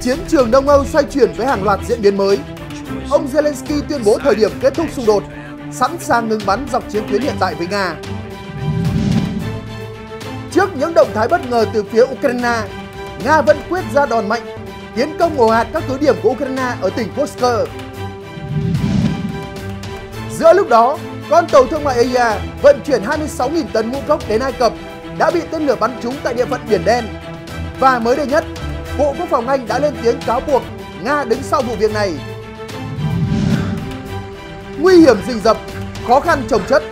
Chiến trường Đông Âu xoay chuyển với hàng loạt diễn biến mới. Ông Zelensky tuyên bố thời điểm kết thúc xung đột, sẵn sàng ngừng bắn dọc chiến tuyến hiện tại với Nga. Trước những động thái bất ngờ từ phía Ukraine, Nga vẫn quyết ra đòn mạnh, tiến công ồ ạt các cứ điểm của Ukraine ở tỉnh Kursk. Giữa lúc đó, con tàu thương mại Asia e vận chuyển 26.000 tấn ngũ cốc đến Ai Cập đã bị tên lửa bắn trúng tại địa phận Biển Đen và mới đây nhất, Bộ Quốc phòng Anh đã lên tiếng cáo buộc Nga đứng sau vụ việc này. Nguy hiểm rình rập, khó khăn trồng chất,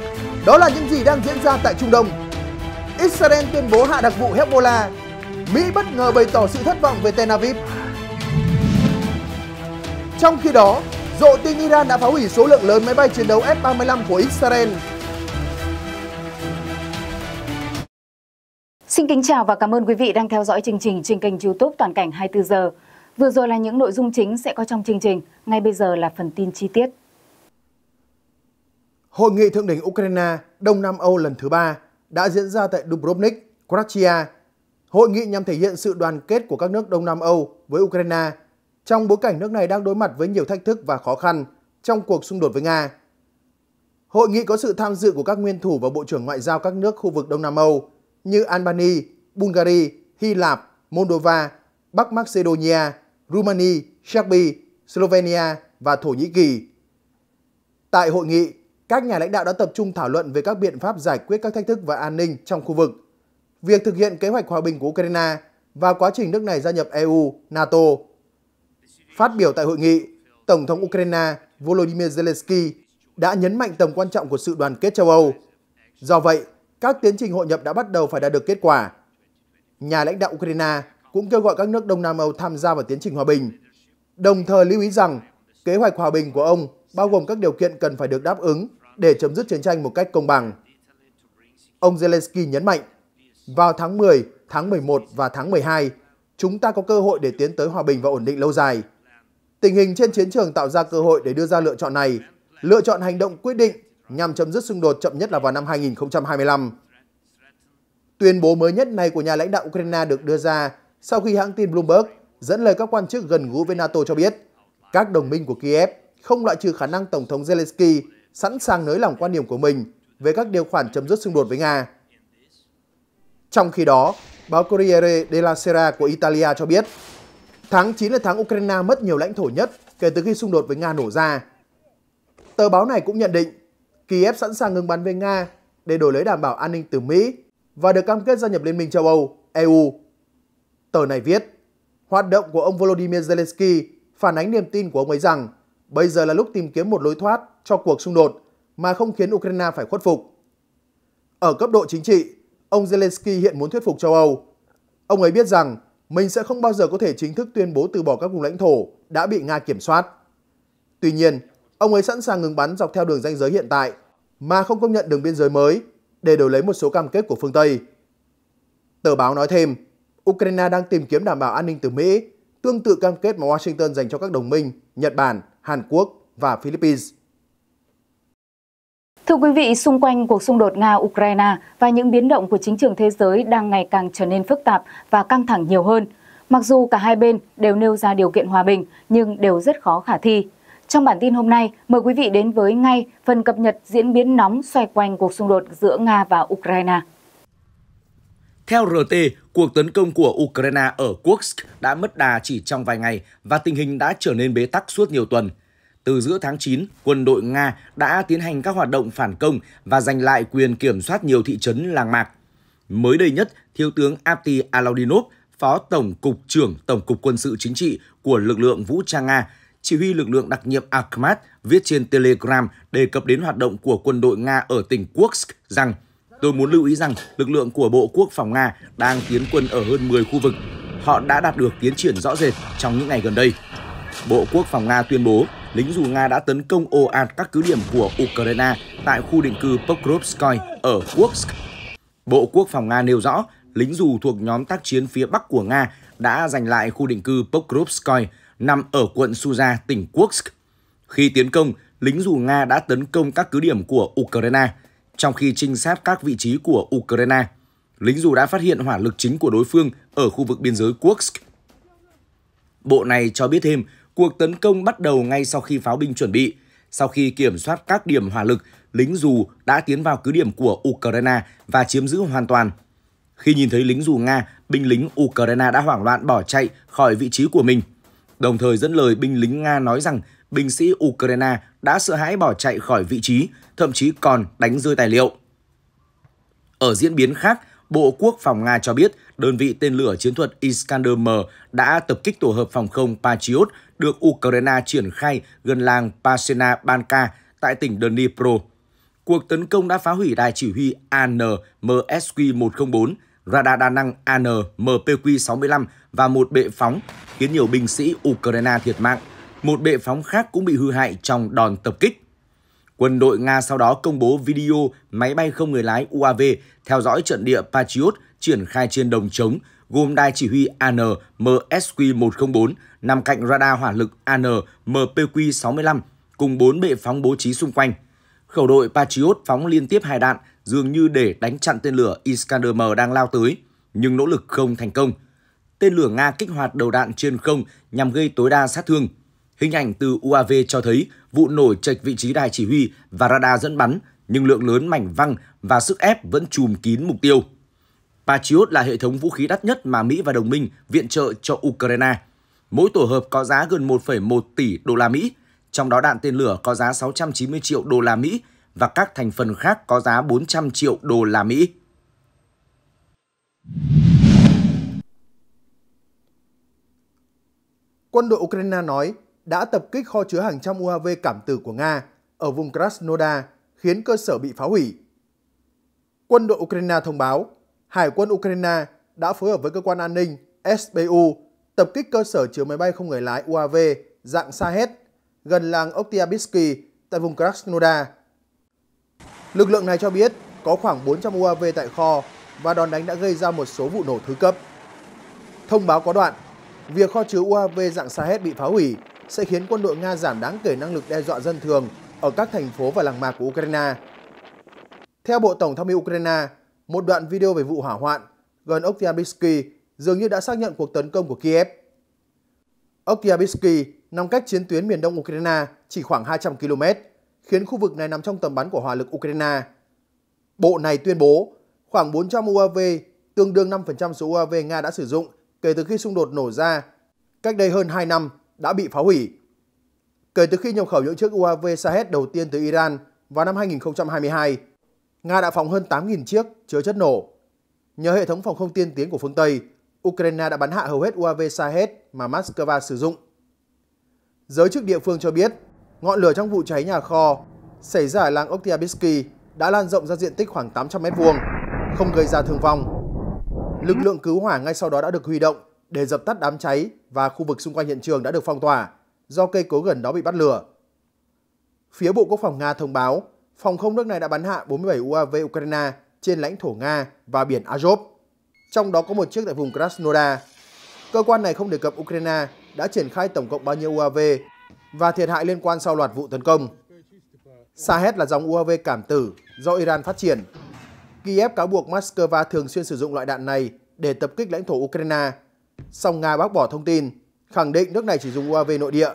đó là những gì đang diễn ra tại Trung Đông. Israel tuyên bố hạ đặc vụ Hezbollah, Mỹ bất ngờ bày tỏ sự thất vọng về Tel Aviv. Trong khi đó, Rộ tin Iran đã phá hủy số lượng lớn máy bay chiến đấu F-35 của Israel Xin kính chào và cảm ơn quý vị đang theo dõi chương trình trên kênh youtube Toàn cảnh 24 giờ. Vừa rồi là những nội dung chính sẽ có trong chương trình, ngay bây giờ là phần tin chi tiết. Hội nghị thượng đỉnh Ukraine Đông Nam Âu lần thứ ba đã diễn ra tại Dubrovnik, Croatia. Hội nghị nhằm thể hiện sự đoàn kết của các nước Đông Nam Âu với Ukraine trong bối cảnh nước này đang đối mặt với nhiều thách thức và khó khăn trong cuộc xung đột với Nga. Hội nghị có sự tham dự của các nguyên thủ và bộ trưởng ngoại giao các nước khu vực Đông Nam Âu, như Albania, Bulgaria, Hy Lạp, Moldova, Bắc Macedonia, Romania, Serbia, Slovenia và Thổ Nhĩ Kỳ. Tại hội nghị, các nhà lãnh đạo đã tập trung thảo luận về các biện pháp giải quyết các thách thức và an ninh trong khu vực, việc thực hiện kế hoạch hòa bình của Ukraine và quá trình nước này gia nhập EU, NATO. Phát biểu tại hội nghị, Tổng thống Ukraine Volodymyr Zelensky đã nhấn mạnh tầm quan trọng của sự đoàn kết châu Âu. Do vậy, các tiến trình hội nhập đã bắt đầu phải đạt được kết quả. Nhà lãnh đạo Ukraine cũng kêu gọi các nước Đông Nam Âu tham gia vào tiến trình hòa bình, đồng thời lưu ý rằng kế hoạch hòa bình của ông bao gồm các điều kiện cần phải được đáp ứng để chấm dứt chiến tranh một cách công bằng. Ông Zelensky nhấn mạnh, vào tháng 10, tháng 11 và tháng 12, chúng ta có cơ hội để tiến tới hòa bình và ổn định lâu dài. Tình hình trên chiến trường tạo ra cơ hội để đưa ra lựa chọn này, lựa chọn hành động quyết định nhằm chấm dứt xung đột chậm nhất là vào năm 2025. Tuyên bố mới nhất này của nhà lãnh đạo Ukraine được đưa ra sau khi hãng tin Bloomberg dẫn lời các quan chức gần gũi với NATO cho biết các đồng minh của Kiev không loại trừ khả năng Tổng thống Zelensky sẵn sàng nới lỏng quan điểm của mình về các điều khoản chấm dứt xung đột với Nga. Trong khi đó, báo Corriere della Sera của Italia cho biết tháng 9 là tháng Ukraine mất nhiều lãnh thổ nhất kể từ khi xung đột với Nga nổ ra. Tờ báo này cũng nhận định Kiev sẵn sàng ngừng bắn với Nga để đổi lấy đảm bảo an ninh từ Mỹ và được cam kết gia nhập Liên minh châu Âu, EU. Tờ này viết, hoạt động của ông Volodymyr Zelensky phản ánh niềm tin của ông ấy rằng bây giờ là lúc tìm kiếm một lối thoát cho cuộc xung đột mà không khiến Ukraine phải khuất phục. Ở cấp độ chính trị, ông Zelensky hiện muốn thuyết phục châu Âu. Ông ấy biết rằng mình sẽ không bao giờ có thể chính thức tuyên bố từ bỏ các vùng lãnh thổ đã bị Nga kiểm soát. Tuy nhiên, Ông ấy sẵn sàng ngừng bắn dọc theo đường ranh giới hiện tại mà không công nhận đường biên giới mới để đổi lấy một số cam kết của phương Tây. Tờ báo nói thêm, Ukraine đang tìm kiếm đảm bảo an ninh từ Mỹ, tương tự cam kết mà Washington dành cho các đồng minh Nhật Bản, Hàn Quốc và Philippines. Thưa quý vị, xung quanh cuộc xung đột Nga-Ukraine và những biến động của chính trường thế giới đang ngày càng trở nên phức tạp và căng thẳng nhiều hơn. Mặc dù cả hai bên đều nêu ra điều kiện hòa bình nhưng đều rất khó khả thi. Trong bản tin hôm nay, mời quý vị đến với ngay phần cập nhật diễn biến nóng xoay quanh cuộc xung đột giữa Nga và Ukraine. Theo RT, cuộc tấn công của Ukraine ở Kursk đã mất đà chỉ trong vài ngày và tình hình đã trở nên bế tắc suốt nhiều tuần. Từ giữa tháng 9, quân đội Nga đã tiến hành các hoạt động phản công và giành lại quyền kiểm soát nhiều thị trấn làng mạc. Mới đây nhất, Thiếu tướng Apti Alaudinov, Phó Tổng cục trưởng Tổng cục Quân sự Chính trị của lực lượng vũ trang Nga, chỉ huy lực lượng đặc nhiệm Akhmat viết trên Telegram đề cập đến hoạt động của quân đội Nga ở tỉnh Kursk rằng Tôi muốn lưu ý rằng lực lượng của Bộ Quốc phòng Nga đang tiến quân ở hơn 10 khu vực. Họ đã đạt được tiến triển rõ rệt trong những ngày gần đây. Bộ Quốc phòng Nga tuyên bố lính dù Nga đã tấn công ồ ạt các cứ điểm của Ukraine tại khu định cư Pokrovskoy ở Kursk. Bộ Quốc phòng Nga nêu rõ lính dù thuộc nhóm tác chiến phía Bắc của Nga đã giành lại khu định cư Pokrovskoy nằm ở quận Suza, tỉnh Kursk. Khi tiến công, lính dù Nga đã tấn công các cứ điểm của Ukraine, trong khi trinh sát các vị trí của Ukraine. Lính dù đã phát hiện hỏa lực chính của đối phương ở khu vực biên giới Kursk. Bộ này cho biết thêm, cuộc tấn công bắt đầu ngay sau khi pháo binh chuẩn bị. Sau khi kiểm soát các điểm hỏa lực, lính dù đã tiến vào cứ điểm của Ukraine và chiếm giữ hoàn toàn. Khi nhìn thấy lính dù Nga, binh lính Ukraine đã hoảng loạn bỏ chạy khỏi vị trí của mình – Đồng thời dẫn lời binh lính Nga nói rằng binh sĩ Ukraine đã sợ hãi bỏ chạy khỏi vị trí, thậm chí còn đánh rơi tài liệu. Ở diễn biến khác, Bộ Quốc phòng Nga cho biết đơn vị tên lửa chiến thuật Iskander-M đã tập kích tổ hợp phòng không Patriot được Ukraine triển khai gần làng Pasena Banka tại tỉnh Dnipro. Cuộc tấn công đã phá hủy đài chỉ huy ANMSQ-104, radar đa năng ANMPQ-65 và một bệ phóng, khiến nhiều binh sĩ Ukraine thiệt mạng. Một bệ phóng khác cũng bị hư hại trong đòn tập kích. Quân đội Nga sau đó công bố video máy bay không người lái UAV theo dõi trận địa Patriot triển khai trên đồng trống, gồm đài chỉ huy AN-MSQ-104 nằm cạnh radar hỏa lực AN-MPQ-65 cùng 4 bệ phóng bố trí xung quanh. Khẩu đội Patriot phóng liên tiếp hai đạn dường như để đánh chặn tên lửa Iskander-M đang lao tới, nhưng nỗ lực không thành công – tên lửa Nga kích hoạt đầu đạn trên không nhằm gây tối đa sát thương. Hình ảnh từ UAV cho thấy vụ nổ chệch vị trí đài chỉ huy và radar dẫn bắn, nhưng lượng lớn mảnh văng và sức ép vẫn chùm kín mục tiêu. Patriot là hệ thống vũ khí đắt nhất mà Mỹ và đồng minh viện trợ cho Ukraine. Mỗi tổ hợp có giá gần 1,1 tỷ đô la Mỹ, trong đó đạn tên lửa có giá 690 triệu đô la Mỹ và các thành phần khác có giá 400 triệu đô la Mỹ. quân đội Ukraine nói đã tập kích kho chứa hàng trăm UAV cảm tử của Nga ở vùng Krasnodar, khiến cơ sở bị phá hủy. Quân đội Ukraine thông báo, Hải quân Ukraine đã phối hợp với cơ quan an ninh SBU tập kích cơ sở chứa máy bay không người lái UAV dạng Sahed gần làng Oktyabitsky tại vùng Krasnodar. Lực lượng này cho biết có khoảng 400 UAV tại kho và đòn đánh đã gây ra một số vụ nổ thứ cấp. Thông báo có đoạn, Việc kho chứa UAV dạng Sahed bị phá hủy sẽ khiến quân đội Nga giảm đáng kể năng lực đe dọa dân thường ở các thành phố và làng mạc của Ukraine. Theo Bộ Tổng tham mưu Ukraine, một đoạn video về vụ hỏa hoạn gần Oktyabrsky dường như đã xác nhận cuộc tấn công của Kiev. Oktyabrsky nằm cách chiến tuyến miền đông Ukraine chỉ khoảng 200 km, khiến khu vực này nằm trong tầm bắn của hỏa lực Ukraine. Bộ này tuyên bố khoảng 400 UAV, tương đương 5% số UAV Nga đã sử dụng, kể từ khi xung đột nổ ra cách đây hơn 2 năm đã bị phá hủy. Kể từ khi nhập khẩu những chiếc UAV Shahed đầu tiên từ Iran vào năm 2022, Nga đã phóng hơn 8.000 chiếc chứa chất nổ. Nhờ hệ thống phòng không tiên tiến của phương Tây, Ukraine đã bắn hạ hầu hết UAV Shahed mà Moscow sử dụng. Giới chức địa phương cho biết, ngọn lửa trong vụ cháy nhà kho xảy ra ở làng Oktyabitsky đã lan rộng ra diện tích khoảng 800 m2, không gây ra thương vong. Lực lượng cứu hỏa ngay sau đó đã được huy động để dập tắt đám cháy và khu vực xung quanh hiện trường đã được phong tỏa do cây cối gần đó bị bắt lửa. Phía Bộ Quốc phòng Nga thông báo, phòng không nước này đã bắn hạ 47 UAV Ukraine trên lãnh thổ Nga và biển Azov, trong đó có một chiếc tại vùng Krasnodar. Cơ quan này không đề cập Ukraine đã triển khai tổng cộng bao nhiêu UAV và thiệt hại liên quan sau loạt vụ tấn công. xa Sahed là dòng UAV cảm tử do Iran phát triển Kiev cáo buộc Moscow thường xuyên sử dụng loại đạn này để tập kích lãnh thổ Ukraine. Song Nga bác bỏ thông tin, khẳng định nước này chỉ dùng UAV nội địa.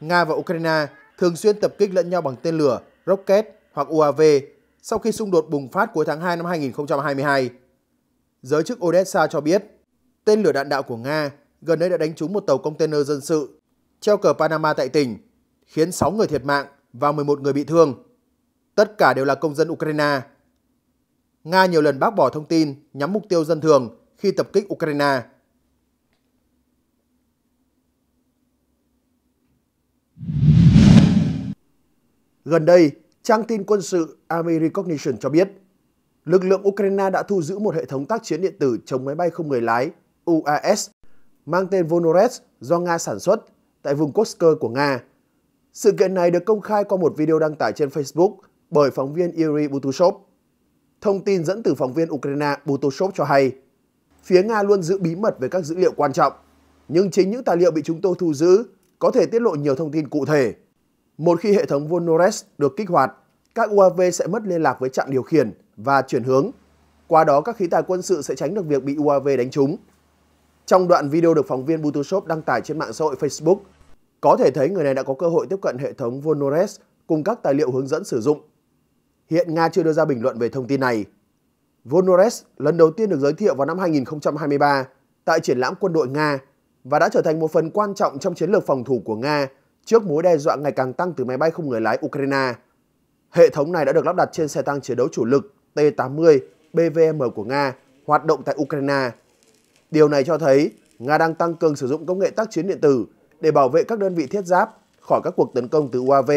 Nga và Ukraine thường xuyên tập kích lẫn nhau bằng tên lửa, rocket hoặc UAV sau khi xung đột bùng phát cuối tháng 2 năm 2022. Giới chức Odessa cho biết, tên lửa đạn đạo của Nga gần đây đã đánh trúng một tàu container dân sự treo cờ Panama tại tỉnh, khiến 6 người thiệt mạng và 11 người bị thương tất cả đều là công dân Ukraine. Nga nhiều lần bác bỏ thông tin nhắm mục tiêu dân thường khi tập kích Ukraine. Gần đây, trang tin quân sự Army Recognition cho biết, lực lượng Ukraine đã thu giữ một hệ thống tác chiến điện tử chống máy bay không người lái UAS mang tên Vonorets do Nga sản xuất tại vùng Kursk của Nga. Sự kiện này được công khai qua một video đăng tải trên Facebook – bởi phóng viên Yuri Butushov. Thông tin dẫn từ phóng viên Ukraine Butushov cho hay, phía Nga luôn giữ bí mật về các dữ liệu quan trọng, nhưng chính những tài liệu bị chúng tôi thu giữ có thể tiết lộ nhiều thông tin cụ thể. Một khi hệ thống Volnores được kích hoạt, các UAV sẽ mất liên lạc với trạm điều khiển và chuyển hướng. Qua đó các khí tài quân sự sẽ tránh được việc bị UAV đánh trúng. Trong đoạn video được phóng viên Butushov đăng tải trên mạng xã hội Facebook, có thể thấy người này đã có cơ hội tiếp cận hệ thống Volnores cùng các tài liệu hướng dẫn sử dụng Hiện Nga chưa đưa ra bình luận về thông tin này. Volnores lần đầu tiên được giới thiệu vào năm 2023 tại triển lãm quân đội Nga và đã trở thành một phần quan trọng trong chiến lược phòng thủ của Nga trước mối đe dọa ngày càng tăng từ máy bay không người lái Ukraine. Hệ thống này đã được lắp đặt trên xe tăng chiến đấu chủ lực T-80 BVM của Nga hoạt động tại Ukraine. Điều này cho thấy Nga đang tăng cường sử dụng công nghệ tác chiến điện tử để bảo vệ các đơn vị thiết giáp khỏi các cuộc tấn công từ UAV,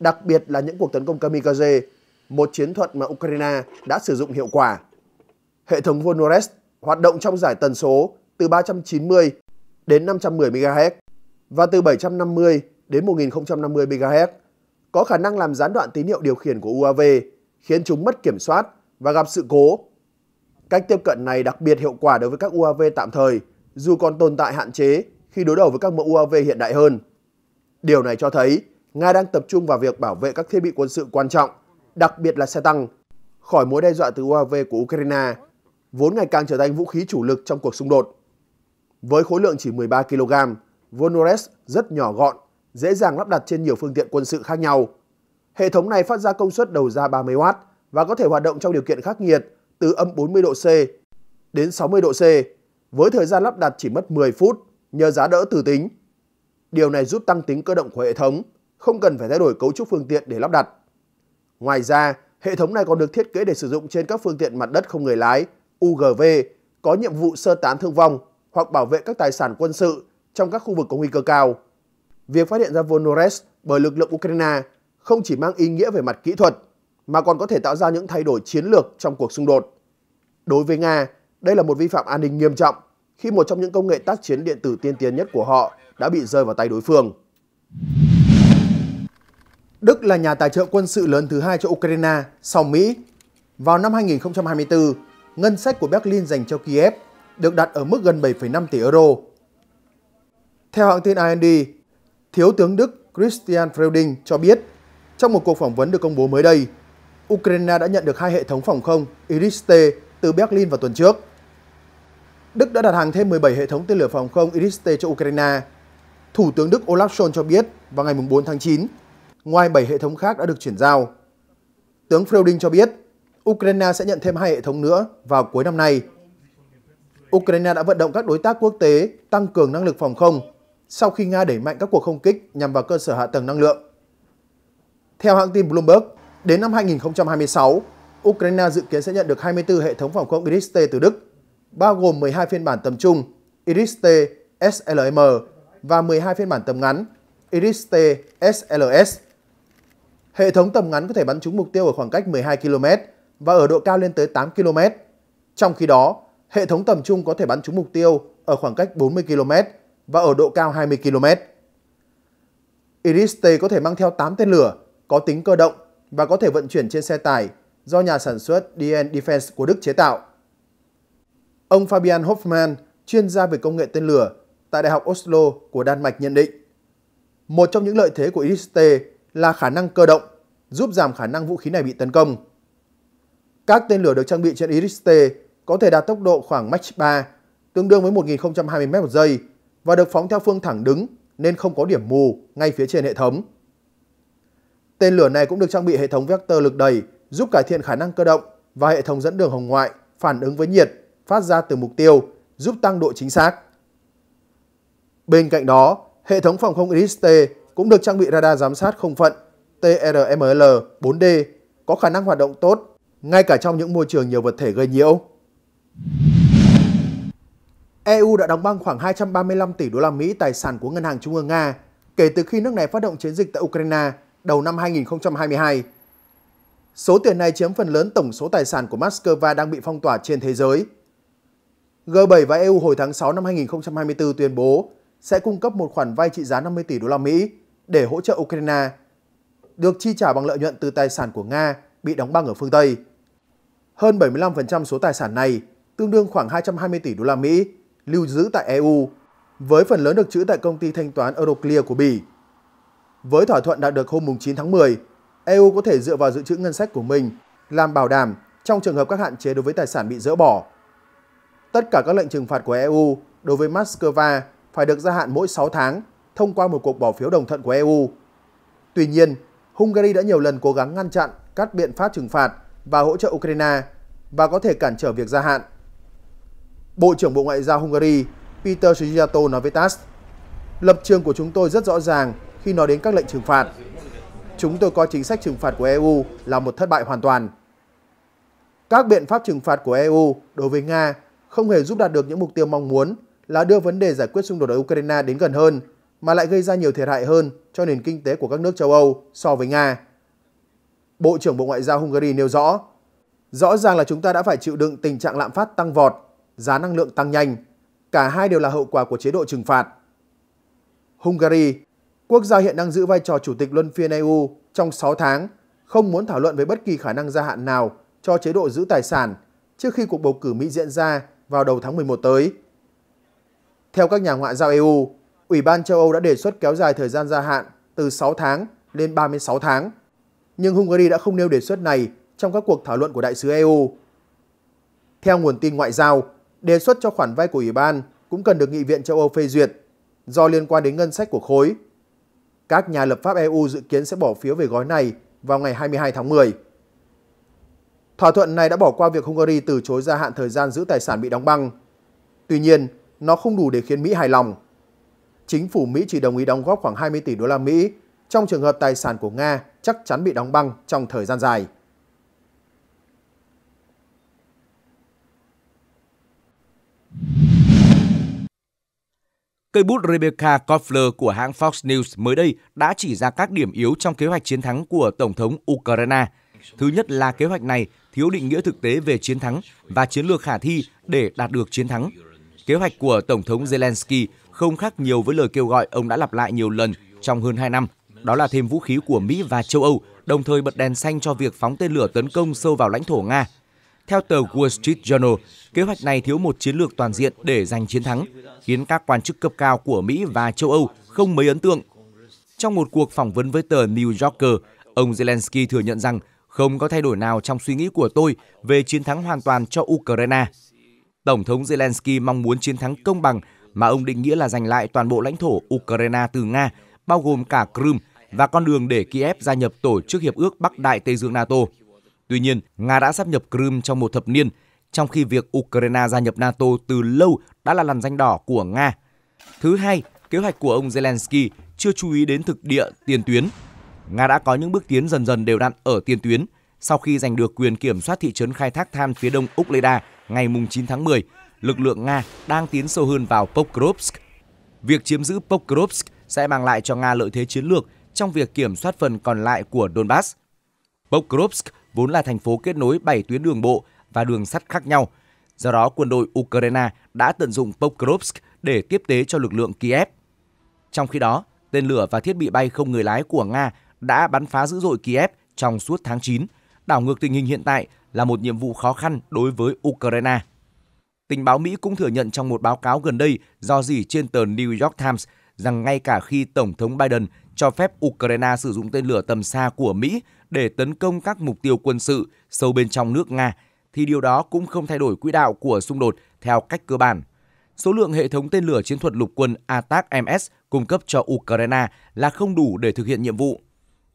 đặc biệt là những cuộc tấn công kamikaze một chiến thuật mà Ukraine đã sử dụng hiệu quả. Hệ thống Volnores hoạt động trong giải tần số từ 390 đến 510 MHz và từ 750 đến 1050 MHz, có khả năng làm gián đoạn tín hiệu điều khiển của UAV, khiến chúng mất kiểm soát và gặp sự cố. Cách tiếp cận này đặc biệt hiệu quả đối với các UAV tạm thời, dù còn tồn tại hạn chế khi đối đầu với các mẫu UAV hiện đại hơn. Điều này cho thấy Nga đang tập trung vào việc bảo vệ các thiết bị quân sự quan trọng đặc biệt là xe tăng, khỏi mối đe dọa từ UAV của Ukraine, vốn ngày càng trở thành vũ khí chủ lực trong cuộc xung đột. Với khối lượng chỉ 13 kg, Volnores rất nhỏ gọn, dễ dàng lắp đặt trên nhiều phương tiện quân sự khác nhau. Hệ thống này phát ra công suất đầu ra 30W và có thể hoạt động trong điều kiện khắc nghiệt từ âm 40 độ C đến 60 độ C, với thời gian lắp đặt chỉ mất 10 phút nhờ giá đỡ từ tính. Điều này giúp tăng tính cơ động của hệ thống, không cần phải thay đổi cấu trúc phương tiện để lắp đặt. Ngoài ra, hệ thống này còn được thiết kế để sử dụng trên các phương tiện mặt đất không người lái, UGV, có nhiệm vụ sơ tán thương vong hoặc bảo vệ các tài sản quân sự trong các khu vực có nguy cơ cao. Việc phát hiện ra Volnores bởi lực lượng Ukraine không chỉ mang ý nghĩa về mặt kỹ thuật, mà còn có thể tạo ra những thay đổi chiến lược trong cuộc xung đột. Đối với Nga, đây là một vi phạm an ninh nghiêm trọng khi một trong những công nghệ tác chiến điện tử tiên tiến nhất của họ đã bị rơi vào tay đối phương. Đức là nhà tài trợ quân sự lớn thứ hai cho Ukraine sau Mỹ. Vào năm 2024, ngân sách của Berlin dành cho Kiev được đặt ở mức gần 7,5 tỷ euro. Theo hãng tin IND, Thiếu tướng Đức Christian Freuding cho biết, trong một cuộc phỏng vấn được công bố mới đây, Ukraine đã nhận được hai hệ thống phòng không Iris-T từ Berlin vào tuần trước. Đức đã đặt hàng thêm 17 hệ thống tên lửa phòng không Iris-T cho Ukraine. Thủ tướng Đức Olaf Scholz cho biết vào ngày 4 tháng 9 ngoài 7 hệ thống khác đã được chuyển giao. Tướng Freuding cho biết, Ukraine sẽ nhận thêm hai hệ thống nữa vào cuối năm nay. Ukraine đã vận động các đối tác quốc tế tăng cường năng lực phòng không sau khi Nga đẩy mạnh các cuộc không kích nhằm vào cơ sở hạ tầng năng lượng. Theo hãng tin Bloomberg, đến năm 2026, Ukraine dự kiến sẽ nhận được 24 hệ thống phòng không Iris-T từ Đức, bao gồm 12 phiên bản tầm trung Iris-T SLM và 12 phiên bản tầm ngắn Iris-T SLS. Hệ thống tầm ngắn có thể bắn trúng mục tiêu ở khoảng cách 12 km và ở độ cao lên tới 8 km. Trong khi đó, hệ thống tầm trung có thể bắn trúng mục tiêu ở khoảng cách 40 km và ở độ cao 20 km. Iris-T có thể mang theo 8 tên lửa, có tính cơ động và có thể vận chuyển trên xe tải do nhà sản xuất DN Defense của Đức chế tạo. Ông Fabian Hoffman, chuyên gia về công nghệ tên lửa tại Đại học Oslo của Đan Mạch nhận định, một trong những lợi thế của Iris-T là khả năng cơ động, giúp giảm khả năng vũ khí này bị tấn công. Các tên lửa được trang bị trên Iris-T có thể đạt tốc độ khoảng Mach 3, tương đương với 1020 m một giây và được phóng theo phương thẳng đứng nên không có điểm mù ngay phía trên hệ thống. Tên lửa này cũng được trang bị hệ thống vector lực đẩy giúp cải thiện khả năng cơ động và hệ thống dẫn đường hồng ngoại phản ứng với nhiệt phát ra từ mục tiêu giúp tăng độ chính xác. Bên cạnh đó, hệ thống phòng không Iris-T cũng được trang bị radar giám sát không phận TRML 4D có khả năng hoạt động tốt ngay cả trong những môi trường nhiều vật thể gây nhiễu. EU đã đóng băng khoảng 235 tỷ đô la Mỹ tài sản của Ngân hàng Trung ương Nga kể từ khi nước này phát động chiến dịch tại Ukraine đầu năm 2022. Số tiền này chiếm phần lớn tổng số tài sản của Moscow đang bị phong tỏa trên thế giới. G7 và EU hồi tháng 6 năm 2024 tuyên bố sẽ cung cấp một khoản vay trị giá 50 tỷ đô la Mỹ để hỗ trợ Ukraine, được chi trả bằng lợi nhuận từ tài sản của Nga bị đóng băng ở phương Tây. Hơn 75% số tài sản này, tương đương khoảng 220 tỷ đô la Mỹ, lưu giữ tại EU, với phần lớn được trữ tại công ty thanh toán Euroclear của Bỉ. Với thỏa thuận đạt được hôm 9 tháng 10, EU có thể dựa vào dự trữ ngân sách của mình làm bảo đảm trong trường hợp các hạn chế đối với tài sản bị dỡ bỏ. Tất cả các lệnh trừng phạt của EU đối với Moscow phải được gia hạn mỗi 6 tháng thông qua một cuộc bỏ phiếu đồng thuận của EU. Tuy nhiên, Hungary đã nhiều lần cố gắng ngăn chặn các biện pháp trừng phạt và hỗ trợ Ukraine và có thể cản trở việc gia hạn. Bộ trưởng Bộ Ngoại giao Hungary Peter Szijjarto nói với TASS, Lập trường của chúng tôi rất rõ ràng khi nói đến các lệnh trừng phạt. Chúng tôi coi chính sách trừng phạt của EU là một thất bại hoàn toàn. Các biện pháp trừng phạt của EU đối với Nga không hề giúp đạt được những mục tiêu mong muốn là đưa vấn đề giải quyết xung đột ở Ukraine đến gần hơn – mà lại gây ra nhiều thiệt hại hơn cho nền kinh tế của các nước châu Âu so với Nga. Bộ trưởng Bộ Ngoại giao Hungary nêu rõ, rõ ràng là chúng ta đã phải chịu đựng tình trạng lạm phát tăng vọt, giá năng lượng tăng nhanh. Cả hai đều là hậu quả của chế độ trừng phạt. Hungary, quốc gia hiện đang giữ vai trò chủ tịch luân phiên EU trong 6 tháng, không muốn thảo luận về bất kỳ khả năng gia hạn nào cho chế độ giữ tài sản trước khi cuộc bầu cử Mỹ diễn ra vào đầu tháng 11 tới. Theo các nhà ngoại giao EU, Ủy ban châu Âu đã đề xuất kéo dài thời gian gia hạn từ 6 tháng lên 36 tháng. Nhưng Hungary đã không nêu đề xuất này trong các cuộc thảo luận của đại sứ EU. Theo nguồn tin ngoại giao, đề xuất cho khoản vay của Ủy ban cũng cần được Nghị viện châu Âu phê duyệt do liên quan đến ngân sách của khối. Các nhà lập pháp EU dự kiến sẽ bỏ phiếu về gói này vào ngày 22 tháng 10. Thỏa thuận này đã bỏ qua việc Hungary từ chối gia hạn thời gian giữ tài sản bị đóng băng. Tuy nhiên, nó không đủ để khiến Mỹ hài lòng chính phủ Mỹ chỉ đồng ý đóng góp khoảng 20 tỷ đô la Mỹ trong trường hợp tài sản của Nga chắc chắn bị đóng băng trong thời gian dài. Cây bút Rebecca Kofler của hãng Fox News mới đây đã chỉ ra các điểm yếu trong kế hoạch chiến thắng của Tổng thống Ukraine. Thứ nhất là kế hoạch này thiếu định nghĩa thực tế về chiến thắng và chiến lược khả thi để đạt được chiến thắng. Kế hoạch của Tổng thống Zelensky không khác nhiều với lời kêu gọi ông đã lặp lại nhiều lần trong hơn 2 năm, đó là thêm vũ khí của Mỹ và châu Âu, đồng thời bật đèn xanh cho việc phóng tên lửa tấn công sâu vào lãnh thổ Nga. Theo tờ Wall Street Journal, kế hoạch này thiếu một chiến lược toàn diện để giành chiến thắng, khiến các quan chức cấp cao của Mỹ và châu Âu không mấy ấn tượng. Trong một cuộc phỏng vấn với tờ New Yorker, ông Zelensky thừa nhận rằng không có thay đổi nào trong suy nghĩ của tôi về chiến thắng hoàn toàn cho Ukraine. Tổng thống Zelensky mong muốn chiến thắng công bằng mà ông định nghĩa là giành lại toàn bộ lãnh thổ Ukraine từ Nga, bao gồm cả Crimea và con đường để Kiev gia nhập tổ chức Hiệp ước Bắc Đại Tây Dương NATO. Tuy nhiên, Nga đã sắp nhập Crimea trong một thập niên, trong khi việc Ukraine gia nhập NATO từ lâu đã là làn danh đỏ của Nga. Thứ hai, kế hoạch của ông Zelensky chưa chú ý đến thực địa tiền tuyến. Nga đã có những bước tiến dần dần đều đặn ở tiền tuyến sau khi giành được quyền kiểm soát thị trấn khai thác than phía đông Úc ngày 9 tháng 10 lực lượng Nga đang tiến sâu hơn vào Pokrovsk. Việc chiếm giữ Pokrovsk sẽ mang lại cho Nga lợi thế chiến lược trong việc kiểm soát phần còn lại của Donbass. Pokrovsk vốn là thành phố kết nối 7 tuyến đường bộ và đường sắt khác nhau. Do đó, quân đội Ukraine đã tận dụng Pokrovsk để tiếp tế cho lực lượng Kiev. Trong khi đó, tên lửa và thiết bị bay không người lái của Nga đã bắn phá dữ dội Kiev trong suốt tháng 9. Đảo ngược tình hình hiện tại là một nhiệm vụ khó khăn đối với Ukraine. Tình báo Mỹ cũng thừa nhận trong một báo cáo gần đây do dỉ trên tờ New York Times rằng ngay cả khi Tổng thống Biden cho phép Ukraine sử dụng tên lửa tầm xa của Mỹ để tấn công các mục tiêu quân sự sâu bên trong nước Nga, thì điều đó cũng không thay đổi quỹ đạo của xung đột theo cách cơ bản. Số lượng hệ thống tên lửa chiến thuật lục quân ATACMS cung cấp cho Ukraine là không đủ để thực hiện nhiệm vụ.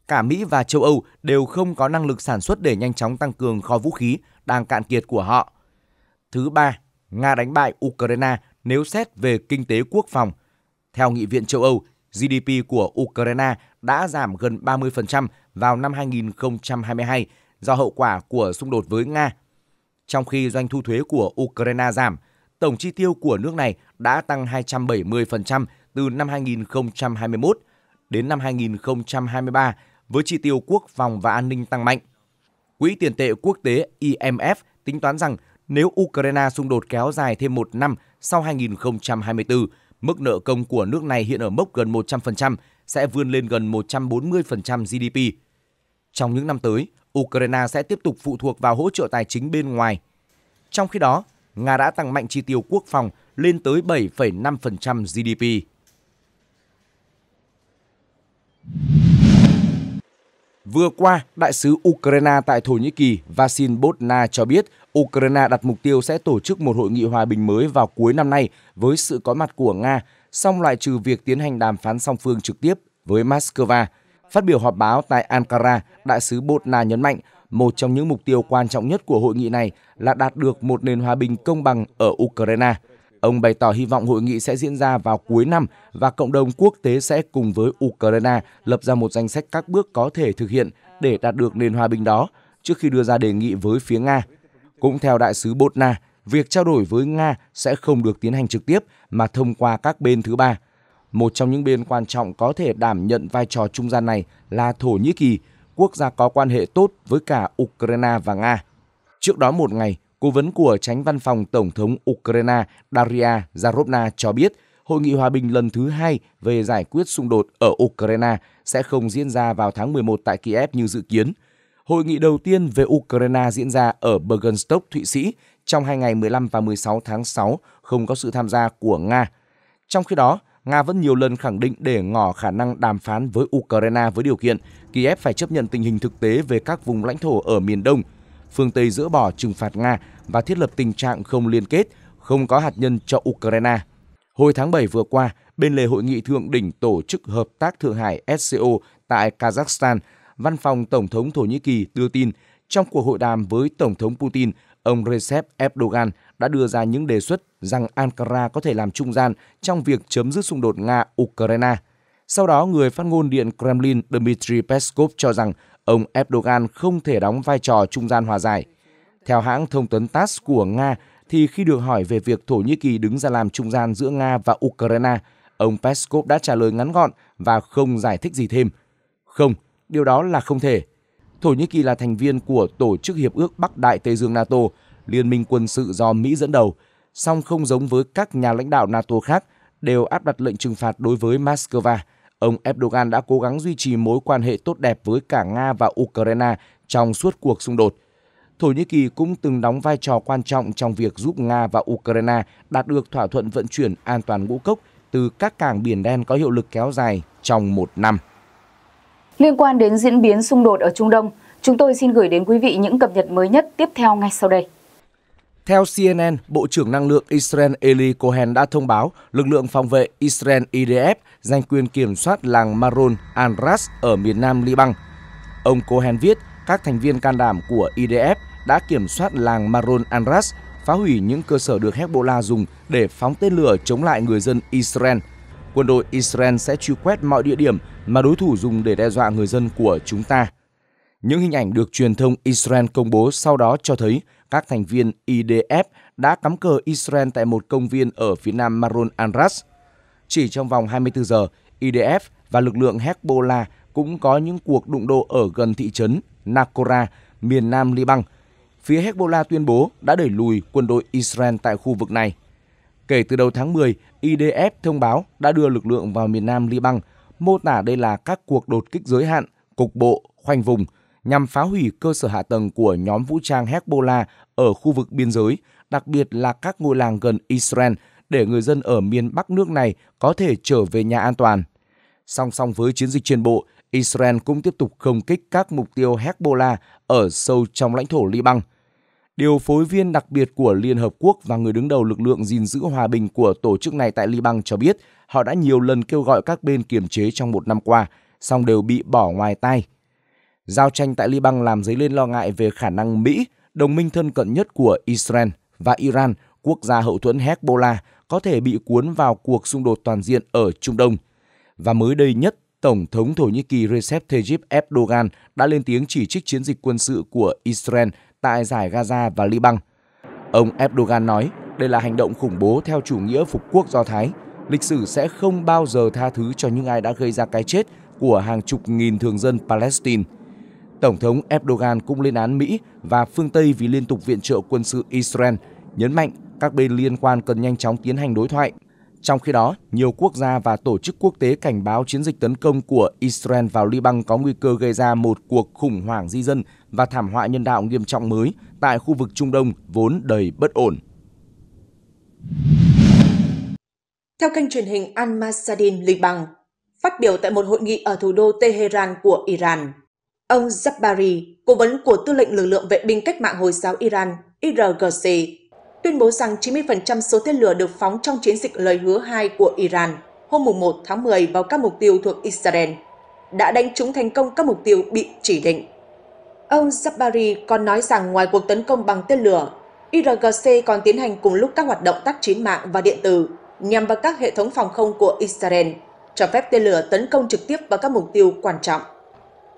Cả Mỹ và châu Âu đều không có năng lực sản xuất để nhanh chóng tăng cường kho vũ khí đang cạn kiệt của họ. Thứ ba, Nga đánh bại Ukraine nếu xét về kinh tế quốc phòng. Theo Nghị viện châu Âu, GDP của Ukraine đã giảm gần 30% vào năm 2022 do hậu quả của xung đột với Nga. Trong khi doanh thu thuế của Ukraine giảm, tổng chi tiêu của nước này đã tăng 270% từ năm 2021 đến năm 2023 với chi tiêu quốc phòng và an ninh tăng mạnh. Quỹ tiền tệ quốc tế IMF tính toán rằng nếu Ukraine xung đột kéo dài thêm một năm sau 2024, mức nợ công của nước này hiện ở mốc gần 100%, sẽ vươn lên gần 140% GDP. Trong những năm tới, Ukraine sẽ tiếp tục phụ thuộc vào hỗ trợ tài chính bên ngoài. Trong khi đó, Nga đã tăng mạnh chi tiêu quốc phòng lên tới 7,5% GDP. Vừa qua, đại sứ Ukraine tại Thổ Nhĩ Kỳ Vasil Botna cho biết Ukraine đặt mục tiêu sẽ tổ chức một hội nghị hòa bình mới vào cuối năm nay với sự có mặt của Nga, song loại trừ việc tiến hành đàm phán song phương trực tiếp với Moscow. Phát biểu họp báo tại Ankara, đại sứ Botna nhấn mạnh một trong những mục tiêu quan trọng nhất của hội nghị này là đạt được một nền hòa bình công bằng ở Ukraine. Ông bày tỏ hy vọng hội nghị sẽ diễn ra vào cuối năm và cộng đồng quốc tế sẽ cùng với Ukraine lập ra một danh sách các bước có thể thực hiện để đạt được nền hòa bình đó trước khi đưa ra đề nghị với phía Nga. Cũng theo đại sứ Botna, việc trao đổi với Nga sẽ không được tiến hành trực tiếp mà thông qua các bên thứ ba. Một trong những bên quan trọng có thể đảm nhận vai trò trung gian này là Thổ Nhĩ Kỳ, quốc gia có quan hệ tốt với cả Ukraine và Nga. Trước đó một ngày, Cố vấn của tránh văn phòng Tổng thống Ukraine Daria Zarovna cho biết hội nghị hòa bình lần thứ hai về giải quyết xung đột ở Ukraine sẽ không diễn ra vào tháng 11 tại Kiev như dự kiến. Hội nghị đầu tiên về Ukraine diễn ra ở Bergenstock, Thụy Sĩ trong hai ngày 15 và 16 tháng 6, không có sự tham gia của Nga. Trong khi đó, Nga vẫn nhiều lần khẳng định để ngỏ khả năng đàm phán với Ukraine với điều kiện Kiev phải chấp nhận tình hình thực tế về các vùng lãnh thổ ở miền Đông – phương Tây dỡ bỏ trừng phạt Nga và thiết lập tình trạng không liên kết, không có hạt nhân cho Ukraine. Hồi tháng 7 vừa qua, bên lề hội nghị thượng đỉnh tổ chức hợp tác Thượng Hải SCO tại Kazakhstan, văn phòng Tổng thống Thổ Nhĩ Kỳ đưa tin trong cuộc hội đàm với Tổng thống Putin, ông Recep Erdogan đã đưa ra những đề xuất rằng Ankara có thể làm trung gian trong việc chấm dứt xung đột Nga-Ukraine. Sau đó, người phát ngôn Điện Kremlin Dmitry Peskov cho rằng ông Erdogan không thể đóng vai trò trung gian hòa giải. Theo hãng thông tấn TASS của Nga, thì khi được hỏi về việc Thổ Nhĩ Kỳ đứng ra làm trung gian giữa Nga và Ukraine, ông Peskov đã trả lời ngắn gọn và không giải thích gì thêm. Không, điều đó là không thể. Thổ Nhĩ Kỳ là thành viên của Tổ chức Hiệp ước Bắc Đại Tây Dương NATO, liên minh quân sự do Mỹ dẫn đầu, song không giống với các nhà lãnh đạo NATO khác đều áp đặt lệnh trừng phạt đối với Moscow Ông Erdogan đã cố gắng duy trì mối quan hệ tốt đẹp với cả Nga và Ukraine trong suốt cuộc xung đột. Thổ Nhĩ Kỳ cũng từng đóng vai trò quan trọng trong việc giúp Nga và Ukraine đạt được thỏa thuận vận chuyển an toàn ngũ cốc từ các cảng Biển Đen có hiệu lực kéo dài trong một năm. Liên quan đến diễn biến xung đột ở Trung Đông, chúng tôi xin gửi đến quý vị những cập nhật mới nhất tiếp theo ngay sau đây. Theo CNN, Bộ trưởng Năng lượng Israel Eli Cohen đã thông báo lực lượng phòng vệ Israel IDF giành quyền kiểm soát làng Maron al-Ras ở miền nam Liban. Ông Cohen viết, các thành viên can đảm của IDF đã kiểm soát làng Maron al-Ras, phá hủy những cơ sở được Hezbollah dùng để phóng tên lửa chống lại người dân Israel. Quân đội Israel sẽ truy quét mọi địa điểm mà đối thủ dùng để đe dọa người dân của chúng ta. Những hình ảnh được truyền thông Israel công bố sau đó cho thấy các thành viên IDF đã cắm cờ Israel tại một công viên ở phía nam Maron Anras. Chỉ trong vòng 24 giờ, IDF và lực lượng Hezbollah cũng có những cuộc đụng độ ở gần thị trấn Nakora, miền nam Liban. Phía Hezbollah tuyên bố đã đẩy lùi quân đội Israel tại khu vực này. Kể từ đầu tháng 10, IDF thông báo đã đưa lực lượng vào miền nam Liban, mô tả đây là các cuộc đột kích giới hạn, cục bộ, khoanh vùng – nhằm phá hủy cơ sở hạ tầng của nhóm vũ trang Hezbollah ở khu vực biên giới, đặc biệt là các ngôi làng gần Israel, để người dân ở miền Bắc nước này có thể trở về nhà an toàn. Song song với chiến dịch trên bộ, Israel cũng tiếp tục không kích các mục tiêu Hezbollah ở sâu trong lãnh thổ Liban. Điều phối viên đặc biệt của Liên Hợp Quốc và người đứng đầu lực lượng gìn giữ hòa bình của tổ chức này tại Liban cho biết họ đã nhiều lần kêu gọi các bên kiềm chế trong một năm qua, song đều bị bỏ ngoài tay. Giao tranh tại Liban làm dấy lên lo ngại về khả năng Mỹ, đồng minh thân cận nhất của Israel và Iran, quốc gia hậu thuẫn Hezbollah, có thể bị cuốn vào cuộc xung đột toàn diện ở Trung Đông. Và mới đây nhất, Tổng thống Thổ Nhĩ Kỳ Recep Tayyip Erdogan đã lên tiếng chỉ trích chiến dịch quân sự của Israel tại giải Gaza và Liban. Ông Erdogan nói đây là hành động khủng bố theo chủ nghĩa phục quốc Do Thái. Lịch sử sẽ không bao giờ tha thứ cho những ai đã gây ra cái chết của hàng chục nghìn thường dân Palestine. Tổng thống Erdogan cũng lên án Mỹ và phương Tây vì liên tục viện trợ quân sự Israel, nhấn mạnh các bên liên quan cần nhanh chóng tiến hành đối thoại. Trong khi đó, nhiều quốc gia và tổ chức quốc tế cảnh báo chiến dịch tấn công của Israel vào Liban có nguy cơ gây ra một cuộc khủng hoảng di dân và thảm họa nhân đạo nghiêm trọng mới tại khu vực Trung Đông vốn đầy bất ổn. Theo kênh truyền hình Al-Masadin Liban, phát biểu tại một hội nghị ở thủ đô Tehran của Iran, Ông Zabbari, cố vấn của tư lệnh lực lượng vệ binh cách mạng Hồi giáo Iran IRGC, tuyên bố rằng 90% số tên lửa được phóng trong chiến dịch lời hứa 2 của Iran hôm 1 tháng 10 vào các mục tiêu thuộc Israel đã đánh trúng thành công các mục tiêu bị chỉ định. Ông Zabbari còn nói rằng ngoài cuộc tấn công bằng tên lửa, IRGC còn tiến hành cùng lúc các hoạt động tác chiến mạng và điện tử nhằm vào các hệ thống phòng không của Israel, cho phép tên lửa tấn công trực tiếp vào các mục tiêu quan trọng.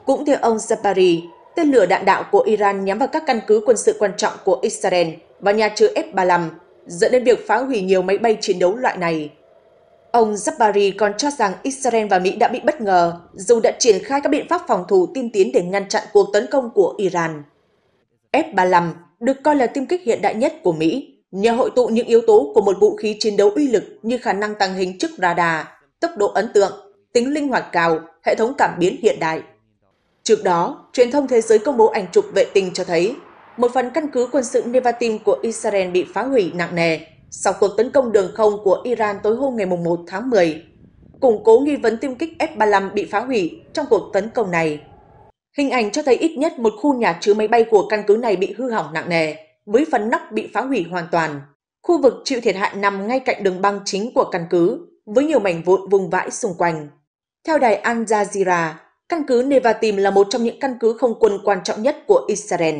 Cũng theo ông Zapari, tên lửa đạn đạo của Iran nhắm vào các căn cứ quân sự quan trọng của Israel và nhà chứa F-35, dẫn đến việc phá hủy nhiều máy bay chiến đấu loại này. Ông Zabari còn cho rằng Israel và Mỹ đã bị bất ngờ, dù đã triển khai các biện pháp phòng thủ tiên tiến để ngăn chặn cuộc tấn công của Iran. F-35 được coi là tiêm kích hiện đại nhất của Mỹ, nhờ hội tụ những yếu tố của một vũ khí chiến đấu uy lực như khả năng tăng hình trước radar, tốc độ ấn tượng, tính linh hoạt cao, hệ thống cảm biến hiện đại. Trước đó, truyền thông thế giới công bố ảnh chụp vệ tinh cho thấy một phần căn cứ quân sự Nevatim của Israel bị phá hủy nặng nề sau cuộc tấn công đường không của Iran tối hôm ngày 1 tháng 10, củng cố nghi vấn tiêm kích F-35 bị phá hủy trong cuộc tấn công này. Hình ảnh cho thấy ít nhất một khu nhà chứa máy bay của căn cứ này bị hư hỏng nặng nề, với phần nóc bị phá hủy hoàn toàn. Khu vực chịu thiệt hại nằm ngay cạnh đường băng chính của căn cứ, với nhiều mảnh vụn vùng vãi xung quanh. Theo đài Al Jazeera, Căn cứ Nevatim là một trong những căn cứ không quân quan trọng nhất của Israel.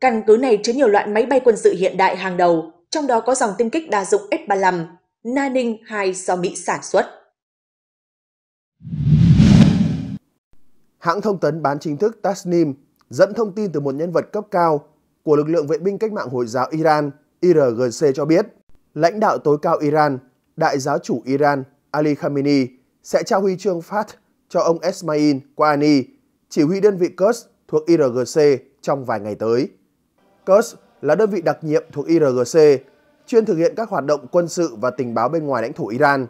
Căn cứ này chứa nhiều loại máy bay quân sự hiện đại hàng đầu, trong đó có dòng tiêm kích đa dụng F-35, Na Ninh 2 do Mỹ sản xuất. Hãng thông tấn bán chính thức Tasnim dẫn thông tin từ một nhân vật cấp cao của lực lượng vệ binh cách mạng Hồi giáo Iran IRGC cho biết, lãnh đạo tối cao Iran, đại giáo chủ Iran Ali Khamenei sẽ trao huy chương Fat cho ông Esmail Kwani, chỉ huy đơn vị Kurds thuộc IRGC trong vài ngày tới. Kurds là đơn vị đặc nhiệm thuộc IRGC, chuyên thực hiện các hoạt động quân sự và tình báo bên ngoài lãnh thổ Iran.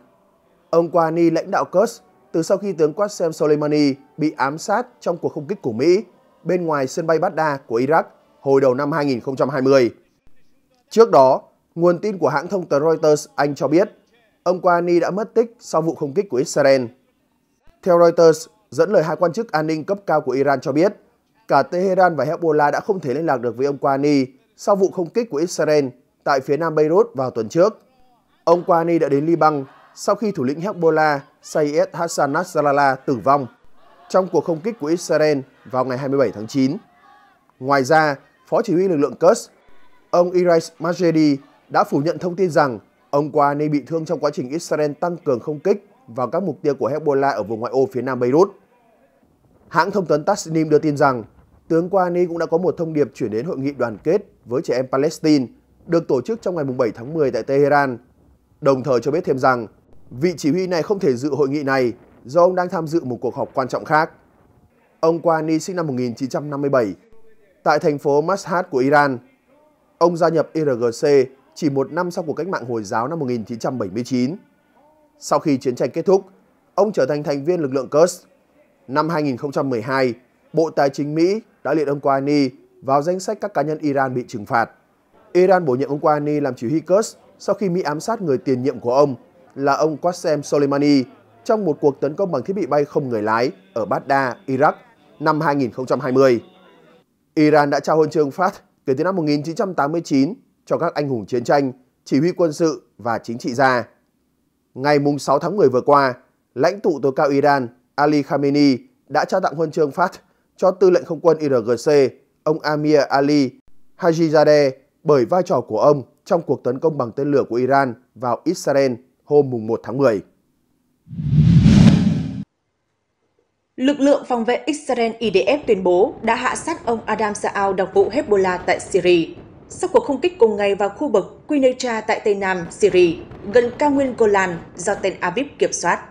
Ông Kwani lãnh đạo Kurds từ sau khi tướng Qasem Soleimani bị ám sát trong cuộc không kích của Mỹ bên ngoài sân bay Baghdad của Iraq hồi đầu năm 2020. Trước đó, nguồn tin của hãng thông tấn Reuters Anh cho biết ông Kwani đã mất tích sau vụ không kích của Israel. Theo Reuters, dẫn lời hai quan chức an ninh cấp cao của Iran cho biết, cả Tehran và Hezbollah đã không thể liên lạc được với ông Qani sau vụ không kích của Israel tại phía nam Beirut vào tuần trước. Ông Qani đã đến Liban sau khi thủ lĩnh Hezbollah Sayyed Hassan Nasrallah tử vong trong cuộc không kích của Israel vào ngày 27 tháng 9. Ngoài ra, Phó chỉ huy lực lượng Quds, ông Irais Majedi đã phủ nhận thông tin rằng ông Qani bị thương trong quá trình Israel tăng cường không kích vào các mục tiêu của Hezbollah ở vùng ngoại ô phía nam Beirut. Hãng thông tấn Tasnim đưa tin rằng tướng Kouani cũng đã có một thông điệp chuyển đến hội nghị đoàn kết với trẻ em Palestine được tổ chức trong ngày 7 tháng 10 tại Tehran, đồng thời cho biết thêm rằng vị chỉ huy này không thể dự hội nghị này do ông đang tham dự một cuộc họp quan trọng khác. Ông Kouani sinh năm 1957 tại thành phố Mashhad của Iran. Ông gia nhập IRGC chỉ một năm sau cuộc cách mạng Hồi giáo năm 1979. Sau khi chiến tranh kết thúc, ông trở thành thành viên lực lượng Kurds. Năm 2012, Bộ Tài chính Mỹ đã liệt ông Kouani vào danh sách các cá nhân Iran bị trừng phạt. Iran bổ nhiệm ông Kouani làm chỉ huy Kurds sau khi Mỹ ám sát người tiền nhiệm của ông là ông Qasem Soleimani trong một cuộc tấn công bằng thiết bị bay không người lái ở Baghdad, Iraq năm 2020. Iran đã trao huân chương Fat kể từ năm 1989 cho các anh hùng chiến tranh, chỉ huy quân sự và chính trị gia. Ngày 6 tháng 10 vừa qua, lãnh tụ tối cao Iran Ali Khamenei đã trao tặng huân chương Phát cho tư lệnh không quân IRGC, ông Amir Ali Hajizadeh bởi vai trò của ông trong cuộc tấn công bằng tên lửa của Iran vào Israel hôm 1 tháng 10. Lực lượng phòng vệ Israel IDF tuyên bố đã hạ sát ông Adam Saal đặc vụ Hezbollah tại Syria. Sau cuộc không kích cùng ngày vào khu vực Quneitra tại Tây Nam, Syria, gần cao nguyên Golan do tên Aviv kiểm soát.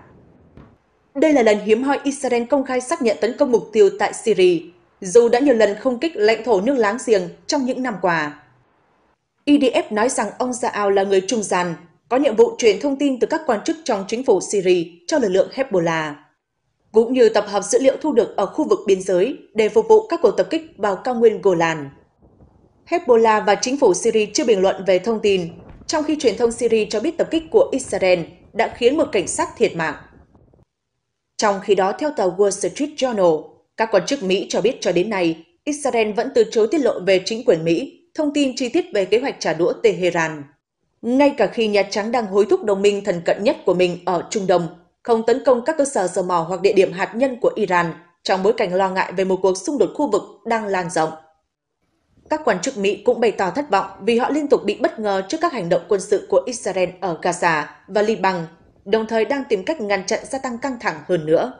Đây là lần hiếm hoi Israel công khai xác nhận tấn công mục tiêu tại Syria, dù đã nhiều lần không kích lãnh thổ nước láng giềng trong những năm qua. IDF e nói rằng ông Zaal là người trung gian, có nhiệm vụ truyền thông tin từ các quan chức trong chính phủ Syria cho lực lượng Hezbollah, cũng như tập hợp dữ liệu thu được ở khu vực biên giới để phục vụ các cuộc tập kích vào cao nguyên Golan. Hezbollah và chính phủ Syria chưa bình luận về thông tin, trong khi truyền thông Syria cho biết tập kích của Israel đã khiến một cảnh sát thiệt mạng. Trong khi đó, theo tờ Wall Street Journal, các quan chức Mỹ cho biết cho đến nay, Israel vẫn từ chối tiết lộ về chính quyền Mỹ thông tin chi tiết về kế hoạch trả đũa Tehran. Ngay cả khi Nhà Trắng đang hối thúc đồng minh thần cận nhất của mình ở Trung Đông không tấn công các cơ sở dầu mỏ hoặc địa điểm hạt nhân của Iran trong bối cảnh lo ngại về một cuộc xung đột khu vực đang lan rộng. Các quan chức Mỹ cũng bày tỏ thất vọng vì họ liên tục bị bất ngờ trước các hành động quân sự của Israel ở Gaza và Liban, đồng thời đang tìm cách ngăn chặn gia tăng căng thẳng hơn nữa.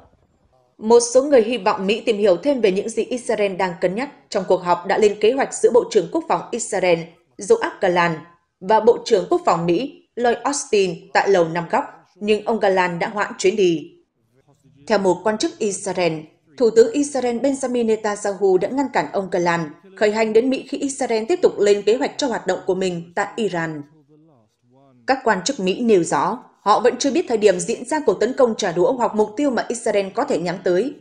Một số người hy vọng Mỹ tìm hiểu thêm về những gì Israel đang cân nhắc trong cuộc họp đã lên kế hoạch giữa Bộ trưởng Quốc phòng Israel Joab Galan và Bộ trưởng Quốc phòng Mỹ Lloyd Austin tại Lầu Năm Góc, nhưng ông Galan đã hoãn chuyến đi. Theo một quan chức Israel, Thủ tướng Israel Benjamin Netanyahu đã ngăn cản ông Galan khởi hành đến Mỹ khi Israel tiếp tục lên kế hoạch cho hoạt động của mình tại Iran. Các quan chức Mỹ nêu rõ, họ vẫn chưa biết thời điểm diễn ra cuộc tấn công trả đũa hoặc mục tiêu mà Israel có thể nhắm tới.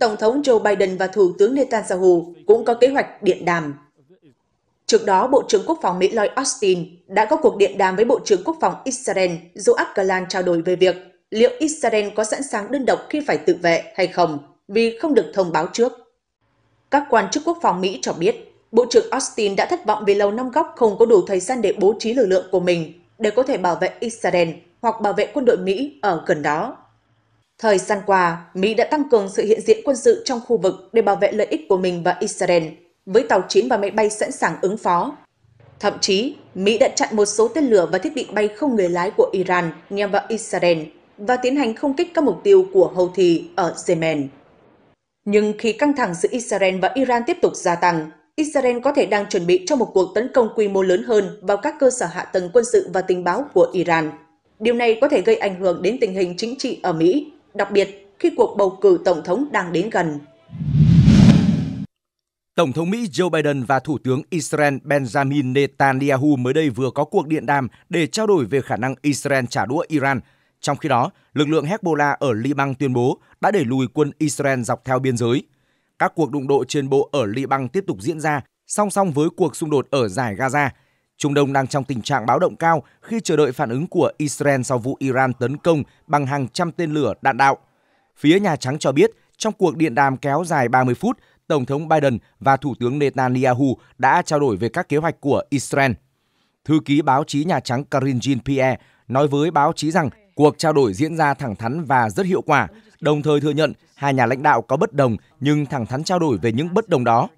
Tổng thống Joe Biden và Thủ tướng Netanyahu cũng có kế hoạch điện đàm. Trước đó, Bộ trưởng Quốc phòng Mỹ Lloyd Austin đã có cuộc điện đàm với Bộ trưởng Quốc phòng Israel Joab Galan trao đổi về việc liệu Israel có sẵn sàng đơn độc khi phải tự vệ hay không vì không được thông báo trước. Các quan chức quốc phòng Mỹ cho biết, Bộ trưởng Austin đã thất vọng vì Lầu Năm Góc không có đủ thời gian để bố trí lực lượng của mình để có thể bảo vệ Israel hoặc bảo vệ quân đội Mỹ ở gần đó. Thời gian qua, Mỹ đã tăng cường sự hiện diện quân sự trong khu vực để bảo vệ lợi ích của mình và Israel, với tàu chiến và máy bay sẵn sàng ứng phó. Thậm chí, Mỹ đã chặn một số tên lửa và thiết bị bay không người lái của Iran nhằm vào Israel và tiến hành không kích các mục tiêu của Houthi ở Yemen. Nhưng khi căng thẳng giữa Israel và Iran tiếp tục gia tăng, Israel có thể đang chuẩn bị cho một cuộc tấn công quy mô lớn hơn vào các cơ sở hạ tầng quân sự và tình báo của Iran. Điều này có thể gây ảnh hưởng đến tình hình chính trị ở Mỹ, đặc biệt khi cuộc bầu cử tổng thống đang đến gần. Tổng thống Mỹ Joe Biden và Thủ tướng Israel Benjamin Netanyahu mới đây vừa có cuộc điện đàm để trao đổi về khả năng Israel trả đũa Iran trong khi đó, lực lượng Hezbollah ở Liban tuyên bố đã đẩy lùi quân Israel dọc theo biên giới. Các cuộc đụng độ trên bộ ở Liban tiếp tục diễn ra song song với cuộc xung đột ở giải Gaza. Trung Đông đang trong tình trạng báo động cao khi chờ đợi phản ứng của Israel sau vụ Iran tấn công bằng hàng trăm tên lửa đạn đạo. Phía Nhà Trắng cho biết, trong cuộc điện đàm kéo dài 30 phút, Tổng thống Biden và Thủ tướng Netanyahu đã trao đổi về các kế hoạch của Israel. Thư ký báo chí Nhà Trắng Karin Jean-Pierre nói với báo chí rằng Cuộc trao đổi diễn ra thẳng thắn và rất hiệu quả, đồng thời thừa nhận hai nhà lãnh đạo có bất đồng nhưng thẳng thắn trao đổi về những bất đồng đó.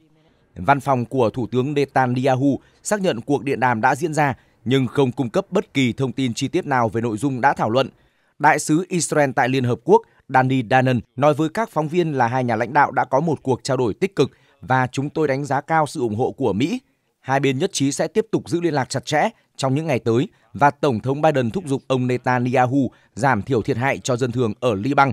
Văn phòng của Thủ tướng Netanyahu xác nhận cuộc điện đàm đã diễn ra nhưng không cung cấp bất kỳ thông tin chi tiết nào về nội dung đã thảo luận. Đại sứ Israel tại Liên Hợp Quốc Danny Danan nói với các phóng viên là hai nhà lãnh đạo đã có một cuộc trao đổi tích cực và chúng tôi đánh giá cao sự ủng hộ của Mỹ hai bên nhất trí sẽ tiếp tục giữ liên lạc chặt chẽ trong những ngày tới và Tổng thống Biden thúc giục ông Netanyahu giảm thiểu thiệt hại cho dân thường ở Liban.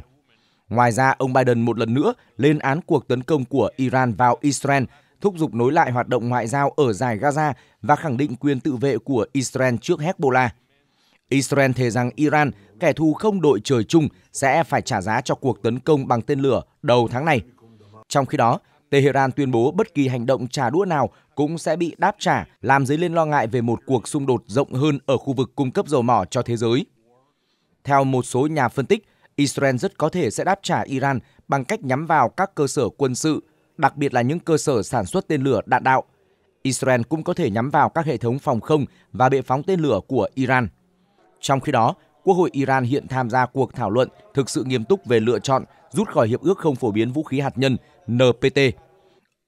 Ngoài ra, ông Biden một lần nữa lên án cuộc tấn công của Iran vào Israel, thúc giục nối lại hoạt động ngoại giao ở giải Gaza và khẳng định quyền tự vệ của Israel trước Hezbollah. Israel thề rằng Iran, kẻ thù không đội trời chung, sẽ phải trả giá cho cuộc tấn công bằng tên lửa đầu tháng này. Trong khi đó, Tehran tuyên bố bất kỳ hành động trả đũa nào cũng sẽ bị đáp trả, làm dấy lên lo ngại về một cuộc xung đột rộng hơn ở khu vực cung cấp dầu mỏ cho thế giới. Theo một số nhà phân tích, Israel rất có thể sẽ đáp trả Iran bằng cách nhắm vào các cơ sở quân sự, đặc biệt là những cơ sở sản xuất tên lửa đạn đạo. Israel cũng có thể nhắm vào các hệ thống phòng không và bệ phóng tên lửa của Iran. Trong khi đó, Quốc hội Iran hiện tham gia cuộc thảo luận thực sự nghiêm túc về lựa chọn rút khỏi hiệp ước không phổ biến vũ khí hạt nhân NPT.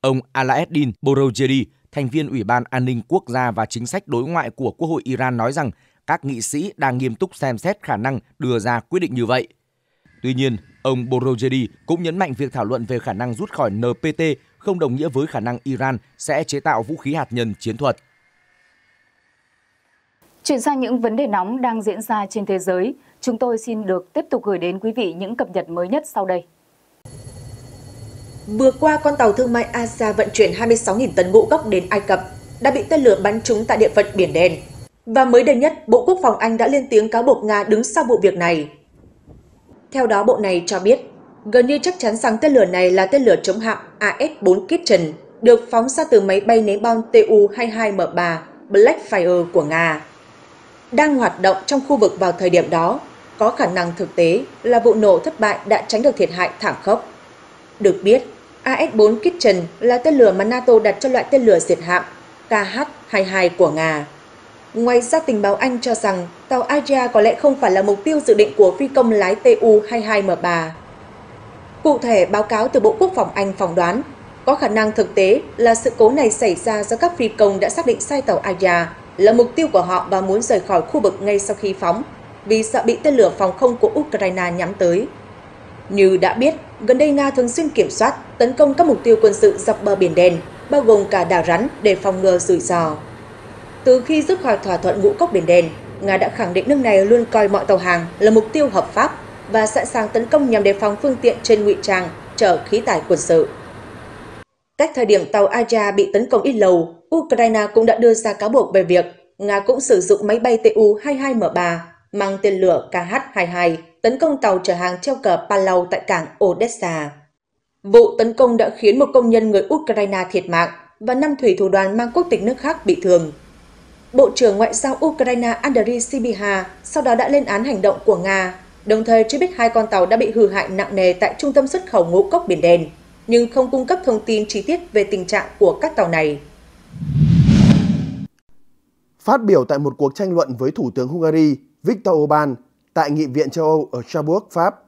Ông Alaeddin Borojeri, thành viên Ủy ban An ninh Quốc gia và Chính sách Đối ngoại của Quốc hội Iran nói rằng các nghị sĩ đang nghiêm túc xem xét khả năng đưa ra quyết định như vậy. Tuy nhiên, ông Borojedi cũng nhấn mạnh việc thảo luận về khả năng rút khỏi NPT không đồng nghĩa với khả năng Iran sẽ chế tạo vũ khí hạt nhân chiến thuật. Chuyển sang những vấn đề nóng đang diễn ra trên thế giới, chúng tôi xin được tiếp tục gửi đến quý vị những cập nhật mới nhất sau đây. Vừa qua, con tàu thương mại Asa vận chuyển 26.000 tấn ngũ cốc đến Ai Cập đã bị tên lửa bắn trúng tại địa phận Biển Đen. Và mới đây nhất, Bộ Quốc phòng Anh đã lên tiếng cáo buộc Nga đứng sau vụ việc này. Theo đó, bộ này cho biết, gần như chắc chắn rằng tên lửa này là tên lửa chống hạm AS-4 Kitchen được phóng ra từ máy bay ném bom Tu-22M3 Blackfire của Nga. Đang hoạt động trong khu vực vào thời điểm đó, có khả năng thực tế là vụ nổ thất bại đã tránh được thiệt hại thảm khốc. Được biết, AS-4 Kitchen là tên lửa mà NATO đặt cho loại tên lửa diệt hạm KH-22 của Nga. Ngoài ra, tình báo Anh cho rằng tàu Aegea có lẽ không phải là mục tiêu dự định của phi công lái Tu-22M3. Cụ thể, báo cáo từ Bộ Quốc phòng Anh phỏng đoán có khả năng thực tế là sự cố này xảy ra do các phi công đã xác định sai tàu Aegea là mục tiêu của họ và muốn rời khỏi khu vực ngay sau khi phóng vì sợ bị tên lửa phòng không của Ukraine nhắm tới. Như đã biết, gần đây Nga thường xuyên kiểm soát, tấn công các mục tiêu quân sự dọc bờ Biển Đen, bao gồm cả đảo rắn để phòng ngừa rủi ro. Từ khi rút khỏi thỏa thuận ngũ cốc Biển Đen, Nga đã khẳng định nước này luôn coi mọi tàu hàng là mục tiêu hợp pháp và sẵn sàng tấn công nhằm đề phòng phương tiện trên ngụy trang chở khí tải quân sự. Cách thời điểm tàu Aja bị tấn công ít lâu, Ukraine cũng đã đưa ra cáo buộc về việc Nga cũng sử dụng máy bay Tu-22M3 mang tên lửa KH-22 tấn công tàu chở hàng treo cờ Palau tại cảng Odessa. Vụ tấn công đã khiến một công nhân người Ukraine thiệt mạng và năm thủy thủ đoàn mang quốc tịch nước khác bị thương. Bộ trưởng Ngoại giao Ukraine Andriy Sibiha sau đó đã lên án hành động của Nga, đồng thời cho biết hai con tàu đã bị hư hại nặng nề tại trung tâm xuất khẩu ngũ cốc Biển Đen, nhưng không cung cấp thông tin chi tiết về tình trạng của các tàu này. Phát biểu tại một cuộc tranh luận với Thủ tướng Hungary, Viktor Orbán tại Nghị viện châu Âu ở Strasbourg, Pháp.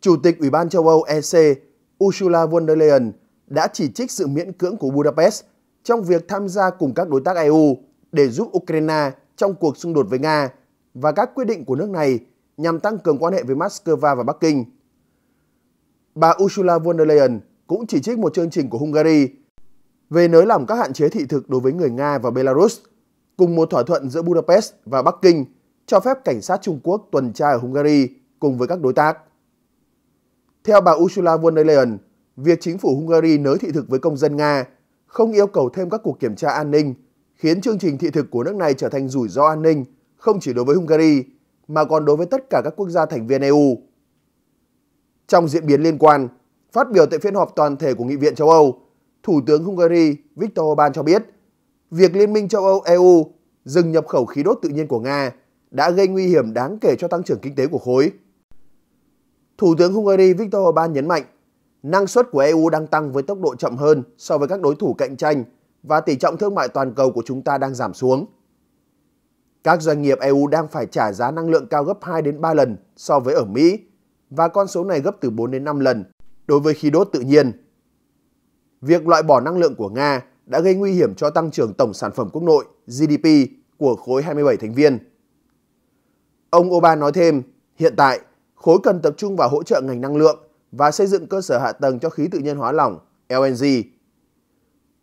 Chủ tịch Ủy ban châu Âu EC Ursula von der Leyen đã chỉ trích sự miễn cưỡng của Budapest trong việc tham gia cùng các đối tác EU để giúp Ukraine trong cuộc xung đột với Nga và các quyết định của nước này nhằm tăng cường quan hệ với Moscow và Bắc Kinh. Bà Ursula von der Leyen cũng chỉ trích một chương trình của Hungary về nới lỏng các hạn chế thị thực đối với người Nga và Belarus, cùng một thỏa thuận giữa Budapest và Bắc Kinh cho phép cảnh sát Trung Quốc tuần tra ở Hungary cùng với các đối tác. Theo bà Ursula von der Leyen, việc chính phủ Hungary nới thị thực với công dân Nga không yêu cầu thêm các cuộc kiểm tra an ninh khiến chương trình thị thực của nước này trở thành rủi ro an ninh không chỉ đối với Hungary mà còn đối với tất cả các quốc gia thành viên EU. Trong diễn biến liên quan, phát biểu tại phiên họp toàn thể của Nghị viện châu Âu, Thủ tướng Hungary Viktor Orbán cho biết, việc Liên minh châu Âu EU dừng nhập khẩu khí đốt tự nhiên của Nga đã gây nguy hiểm đáng kể cho tăng trưởng kinh tế của khối. Thủ tướng Hungary Viktor Orbán nhấn mạnh, năng suất của EU đang tăng với tốc độ chậm hơn so với các đối thủ cạnh tranh và tỷ trọng thương mại toàn cầu của chúng ta đang giảm xuống. Các doanh nghiệp EU đang phải trả giá năng lượng cao gấp 2 đến 3 lần so với ở Mỹ và con số này gấp từ 4 đến 5 lần đối với khí đốt tự nhiên. Việc loại bỏ năng lượng của Nga đã gây nguy hiểm cho tăng trưởng tổng sản phẩm quốc nội GDP của khối 27 thành viên. Ông Oban nói thêm, hiện tại, khối cần tập trung vào hỗ trợ ngành năng lượng và xây dựng cơ sở hạ tầng cho khí tự nhiên hóa lỏng, LNG.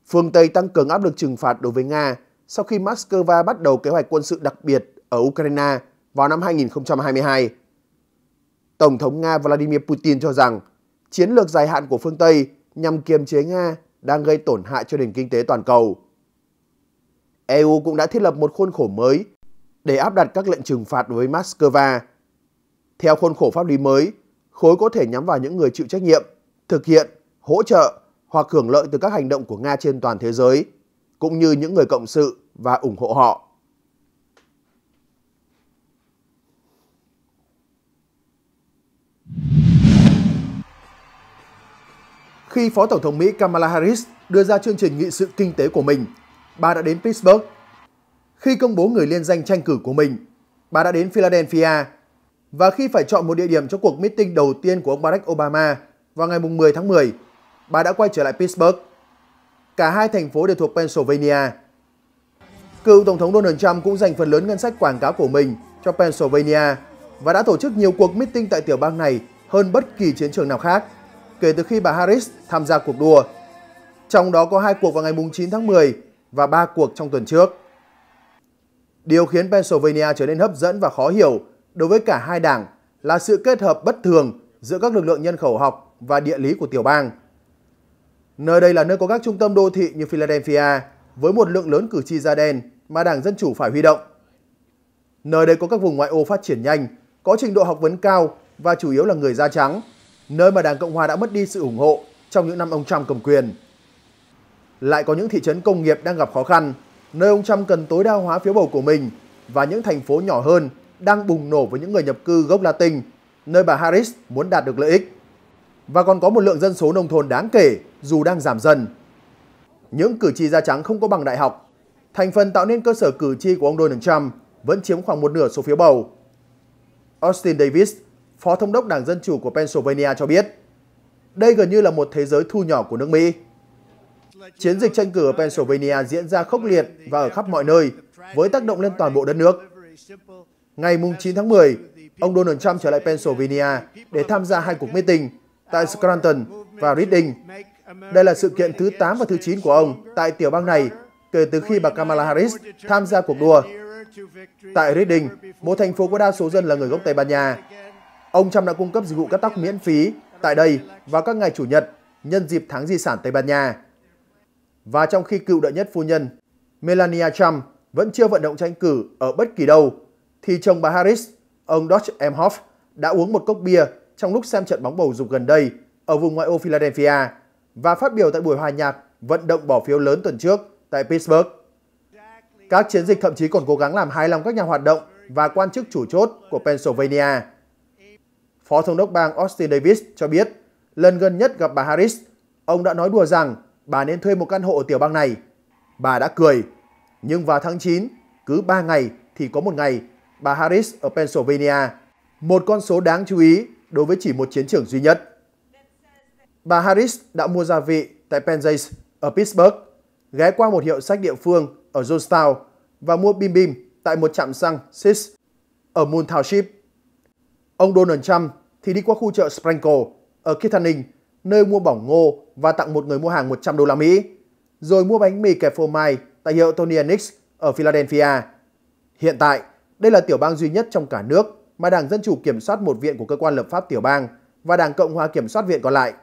Phương Tây tăng cường áp lực trừng phạt đối với Nga sau khi Moscow bắt đầu kế hoạch quân sự đặc biệt ở Ukraine vào năm 2022. Tổng thống Nga Vladimir Putin cho rằng chiến lược dài hạn của phương Tây nhằm kiềm chế Nga đang gây tổn hại cho nền kinh tế toàn cầu. EU cũng đã thiết lập một khuôn khổ mới để áp đặt các lệnh trừng phạt với Moscow. Theo khuôn khổ pháp lý mới, khối có thể nhắm vào những người chịu trách nhiệm, thực hiện, hỗ trợ hoặc hưởng lợi từ các hành động của Nga trên toàn thế giới, cũng như những người cộng sự và ủng hộ họ. Khi Phó Tổng thống Mỹ Kamala Harris đưa ra chương trình nghị sự kinh tế của mình, bà đã đến Pittsburgh khi công bố người liên danh tranh cử của mình. Bà đã đến Philadelphia và khi phải chọn một địa điểm cho cuộc meeting đầu tiên của ông Barack Obama vào ngày 10 tháng 10, bà đã quay trở lại Pittsburgh. Cả hai thành phố đều thuộc Pennsylvania. Cựu Tổng thống Donald Trump cũng dành phần lớn ngân sách quảng cáo của mình cho Pennsylvania và đã tổ chức nhiều cuộc meeting tại tiểu bang này hơn bất kỳ chiến trường nào khác kể từ khi bà Harris tham gia cuộc đua. Trong đó có hai cuộc vào ngày 9 tháng 10 và ba cuộc trong tuần trước. Điều khiến Pennsylvania trở nên hấp dẫn và khó hiểu đối với cả hai đảng là sự kết hợp bất thường giữa các lực lượng nhân khẩu học và địa lý của tiểu bang. Nơi đây là nơi có các trung tâm đô thị như Philadelphia với một lượng lớn cử tri da đen mà Đảng Dân Chủ phải huy động. Nơi đây có các vùng ngoại ô phát triển nhanh, có trình độ học vấn cao và chủ yếu là người da trắng, nơi mà Đảng Cộng Hòa đã mất đi sự ủng hộ trong những năm ông Trump cầm quyền. Lại có những thị trấn công nghiệp đang gặp khó khăn nơi ông Trump cần tối đa hóa phiếu bầu của mình, và những thành phố nhỏ hơn đang bùng nổ với những người nhập cư gốc Latin, nơi bà Harris muốn đạt được lợi ích. Và còn có một lượng dân số nông thôn đáng kể dù đang giảm dần. Những cử tri da trắng không có bằng đại học, thành phần tạo nên cơ sở cử tri của ông Donald Trump vẫn chiếm khoảng một nửa số phiếu bầu. Austin Davis, Phó Thống đốc Đảng Dân Chủ của Pennsylvania cho biết, đây gần như là một thế giới thu nhỏ của nước Mỹ chiến dịch tranh cử ở Pennsylvania diễn ra khốc liệt và ở khắp mọi nơi, với tác động lên toàn bộ đất nước. Ngày 9 tháng 10, ông Donald Trump trở lại Pennsylvania để tham gia hai cuộc meeting tại Scranton và Reading. Đây là sự kiện thứ 8 và thứ 9 của ông tại tiểu bang này kể từ khi bà Kamala Harris tham gia cuộc đua. Tại Reading, một thành phố có đa số dân là người gốc Tây Ban Nha, ông Trump đã cung cấp dịch vụ cắt tóc miễn phí tại đây vào các ngày Chủ nhật nhân dịp tháng di sản Tây Ban Nha và trong khi cựu đệ nhất phu nhân Melania Trump vẫn chưa vận động tranh cử ở bất kỳ đâu, thì chồng bà Harris, ông Dodge Emhoff, đã uống một cốc bia trong lúc xem trận bóng bầu dục gần đây ở vùng ngoại ô Philadelphia và phát biểu tại buổi hòa nhạc vận động bỏ phiếu lớn tuần trước tại Pittsburgh. Các chiến dịch thậm chí còn cố gắng làm hài lòng các nhà hoạt động và quan chức chủ chốt của Pennsylvania. Phó Thống đốc bang Austin Davis cho biết, lần gần nhất gặp bà Harris, ông đã nói đùa rằng bà nên thuê một căn hộ ở tiểu bang này. Bà đã cười. Nhưng vào tháng 9, cứ 3 ngày thì có một ngày, bà Harris ở Pennsylvania. Một con số đáng chú ý đối với chỉ một chiến trường duy nhất. Bà Harris đã mua gia vị tại Penzays ở Pittsburgh, ghé qua một hiệu sách địa phương ở Jonestown và mua bim bim tại một trạm xăng Sis ở Moon Township. Ông Donald Trump thì đi qua khu chợ Sprinkle ở Kittanning nơi mua bỏng ngô và tặng một người mua hàng 100 đô la Mỹ, rồi mua bánh mì kẹp phô mai tại hiệu Tony Nix ở Philadelphia. Hiện tại, đây là tiểu bang duy nhất trong cả nước mà Đảng Dân Chủ kiểm soát một viện của cơ quan lập pháp tiểu bang và Đảng Cộng hòa kiểm soát viện còn lại.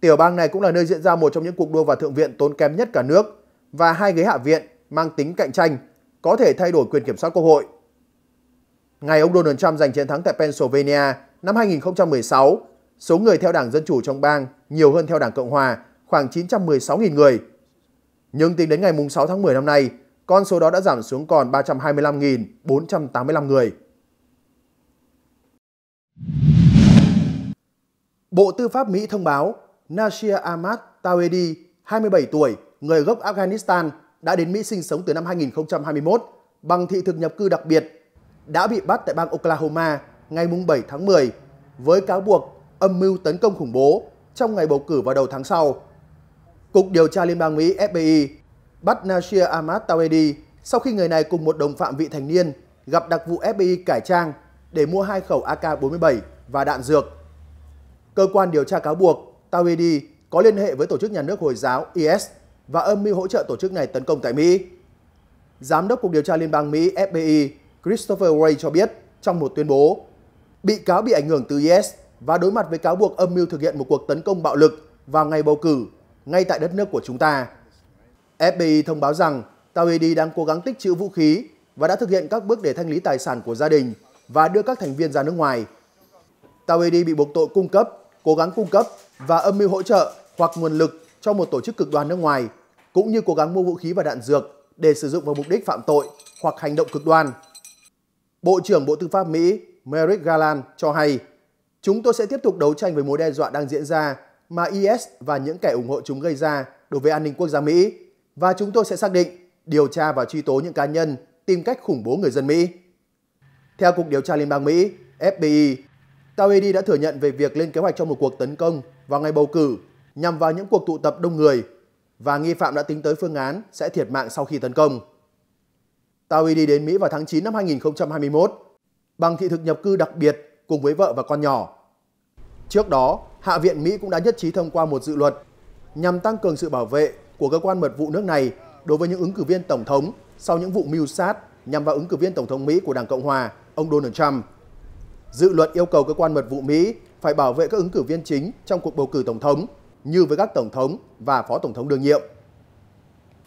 Tiểu bang này cũng là nơi diễn ra một trong những cuộc đua vào thượng viện tốn kém nhất cả nước và hai ghế hạ viện mang tính cạnh tranh có thể thay đổi quyền kiểm soát quốc hội. Ngày ông Donald Trump giành chiến thắng tại Pennsylvania năm 2016 số người theo Đảng Dân Chủ trong bang nhiều hơn theo Đảng Cộng Hòa, khoảng 916.000 người. Nhưng tính đến ngày 6 tháng 10 năm nay, con số đó đã giảm xuống còn 325.485 người. Bộ Tư pháp Mỹ thông báo Nasir Ahmad Tawedi, 27 tuổi, người gốc Afghanistan, đã đến Mỹ sinh sống từ năm 2021 bằng thị thực nhập cư đặc biệt, đã bị bắt tại bang Oklahoma ngày 7 tháng 10 với cáo buộc âm mưu tấn công khủng bố trong ngày bầu cử vào đầu tháng sau. Cục điều tra Liên bang Mỹ FBI bắt Nasir Ahmad Tawedi sau khi người này cùng một đồng phạm vị thành niên gặp đặc vụ FBI cải trang để mua hai khẩu AK-47 và đạn dược. Cơ quan điều tra cáo buộc Tawedi có liên hệ với tổ chức nhà nước Hồi giáo IS và âm mưu hỗ trợ tổ chức này tấn công tại Mỹ. Giám đốc Cục điều tra Liên bang Mỹ FBI Christopher Wray cho biết trong một tuyên bố, bị cáo bị ảnh hưởng từ IS và đối mặt với cáo buộc âm mưu thực hiện một cuộc tấn công bạo lực vào ngày bầu cử ngay tại đất nước của chúng ta. FBI thông báo rằng Tawedi đang cố gắng tích trữ vũ khí và đã thực hiện các bước để thanh lý tài sản của gia đình và đưa các thành viên ra nước ngoài. Tawedi bị buộc tội cung cấp, cố gắng cung cấp và âm mưu hỗ trợ hoặc nguồn lực cho một tổ chức cực đoan nước ngoài, cũng như cố gắng mua vũ khí và đạn dược để sử dụng vào mục đích phạm tội hoặc hành động cực đoan. Bộ trưởng Bộ Tư pháp Mỹ Merrick Garland cho hay Chúng tôi sẽ tiếp tục đấu tranh với mối đe dọa đang diễn ra mà IS và những kẻ ủng hộ chúng gây ra đối với an ninh quốc gia Mỹ và chúng tôi sẽ xác định, điều tra và truy tố những cá nhân tìm cách khủng bố người dân Mỹ. Theo Cục Điều tra Liên bang Mỹ, FBI, Tawedi đã thừa nhận về việc lên kế hoạch cho một cuộc tấn công vào ngày bầu cử nhằm vào những cuộc tụ tập đông người và nghi phạm đã tính tới phương án sẽ thiệt mạng sau khi tấn công. Tawedi đến Mỹ vào tháng 9 năm 2021 bằng thị thực nhập cư đặc biệt cùng với vợ và con nhỏ. Trước đó, Hạ viện Mỹ cũng đã nhất trí thông qua một dự luật nhằm tăng cường sự bảo vệ của cơ quan mật vụ nước này đối với những ứng cử viên tổng thống sau những vụ mưu sát nhằm vào ứng cử viên tổng thống Mỹ của Đảng Cộng hòa, ông Donald Trump. Dự luật yêu cầu cơ quan mật vụ Mỹ phải bảo vệ các ứng cử viên chính trong cuộc bầu cử tổng thống như với các tổng thống và phó tổng thống đương nhiệm.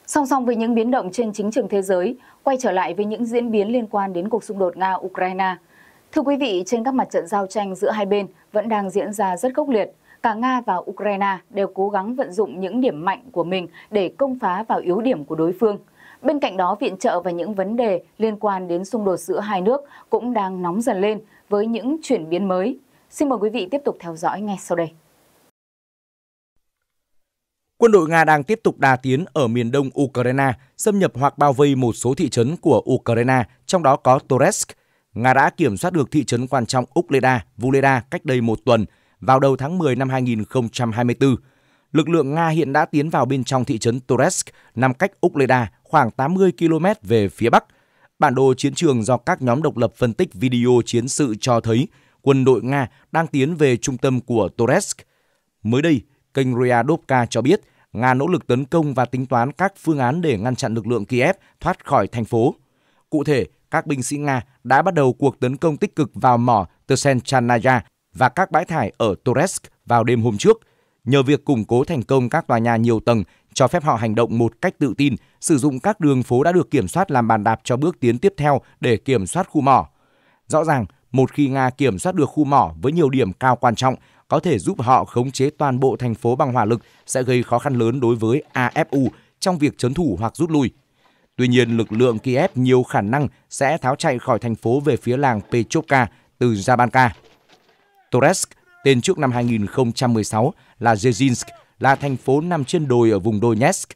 Song song với những biến động trên chính trường thế giới, quay trở lại với những diễn biến liên quan đến cuộc xung đột Nga-Ukraine. Thưa quý vị, trên các mặt trận giao tranh giữa hai bên, vẫn đang diễn ra rất khốc liệt. Cả Nga và Ukraine đều cố gắng vận dụng những điểm mạnh của mình để công phá vào yếu điểm của đối phương. Bên cạnh đó, viện trợ và những vấn đề liên quan đến xung đột giữa hai nước cũng đang nóng dần lên với những chuyển biến mới. Xin mời quý vị tiếp tục theo dõi ngay sau đây. Quân đội Nga đang tiếp tục đà tiến ở miền đông Ukraine, xâm nhập hoặc bao vây một số thị trấn của Ukraine, trong đó có Toretsk, Nga đã kiểm soát được thị trấn quan trọng Ukleda, Vuleda cách đây một tuần vào đầu tháng 10 năm 2024. Lực lượng Nga hiện đã tiến vào bên trong thị trấn Toresk nằm cách Ukleda khoảng 80 km về phía bắc. Bản đồ chiến trường do các nhóm độc lập phân tích video chiến sự cho thấy quân đội Nga đang tiến về trung tâm của Toresk. Mới đây, kênh Ryadovka cho biết Nga nỗ lực tấn công và tính toán các phương án để ngăn chặn lực lượng Kiev thoát khỏi thành phố. Cụ thể, các binh sĩ Nga đã bắt đầu cuộc tấn công tích cực vào mỏ Tsenchanaya và các bãi thải ở Toretsk vào đêm hôm trước. Nhờ việc củng cố thành công các tòa nhà nhiều tầng, cho phép họ hành động một cách tự tin, sử dụng các đường phố đã được kiểm soát làm bàn đạp cho bước tiến tiếp theo để kiểm soát khu mỏ. Rõ ràng, một khi Nga kiểm soát được khu mỏ với nhiều điểm cao quan trọng, có thể giúp họ khống chế toàn bộ thành phố bằng hỏa lực sẽ gây khó khăn lớn đối với AFU trong việc chấn thủ hoặc rút lui. Tuy nhiên, lực lượng Kiev nhiều khả năng sẽ tháo chạy khỏi thành phố về phía làng Pechovka từ Zabanka. Toretsk, tên trước năm 2016 là Zezinsk, là thành phố nằm trên đồi ở vùng Donetsk.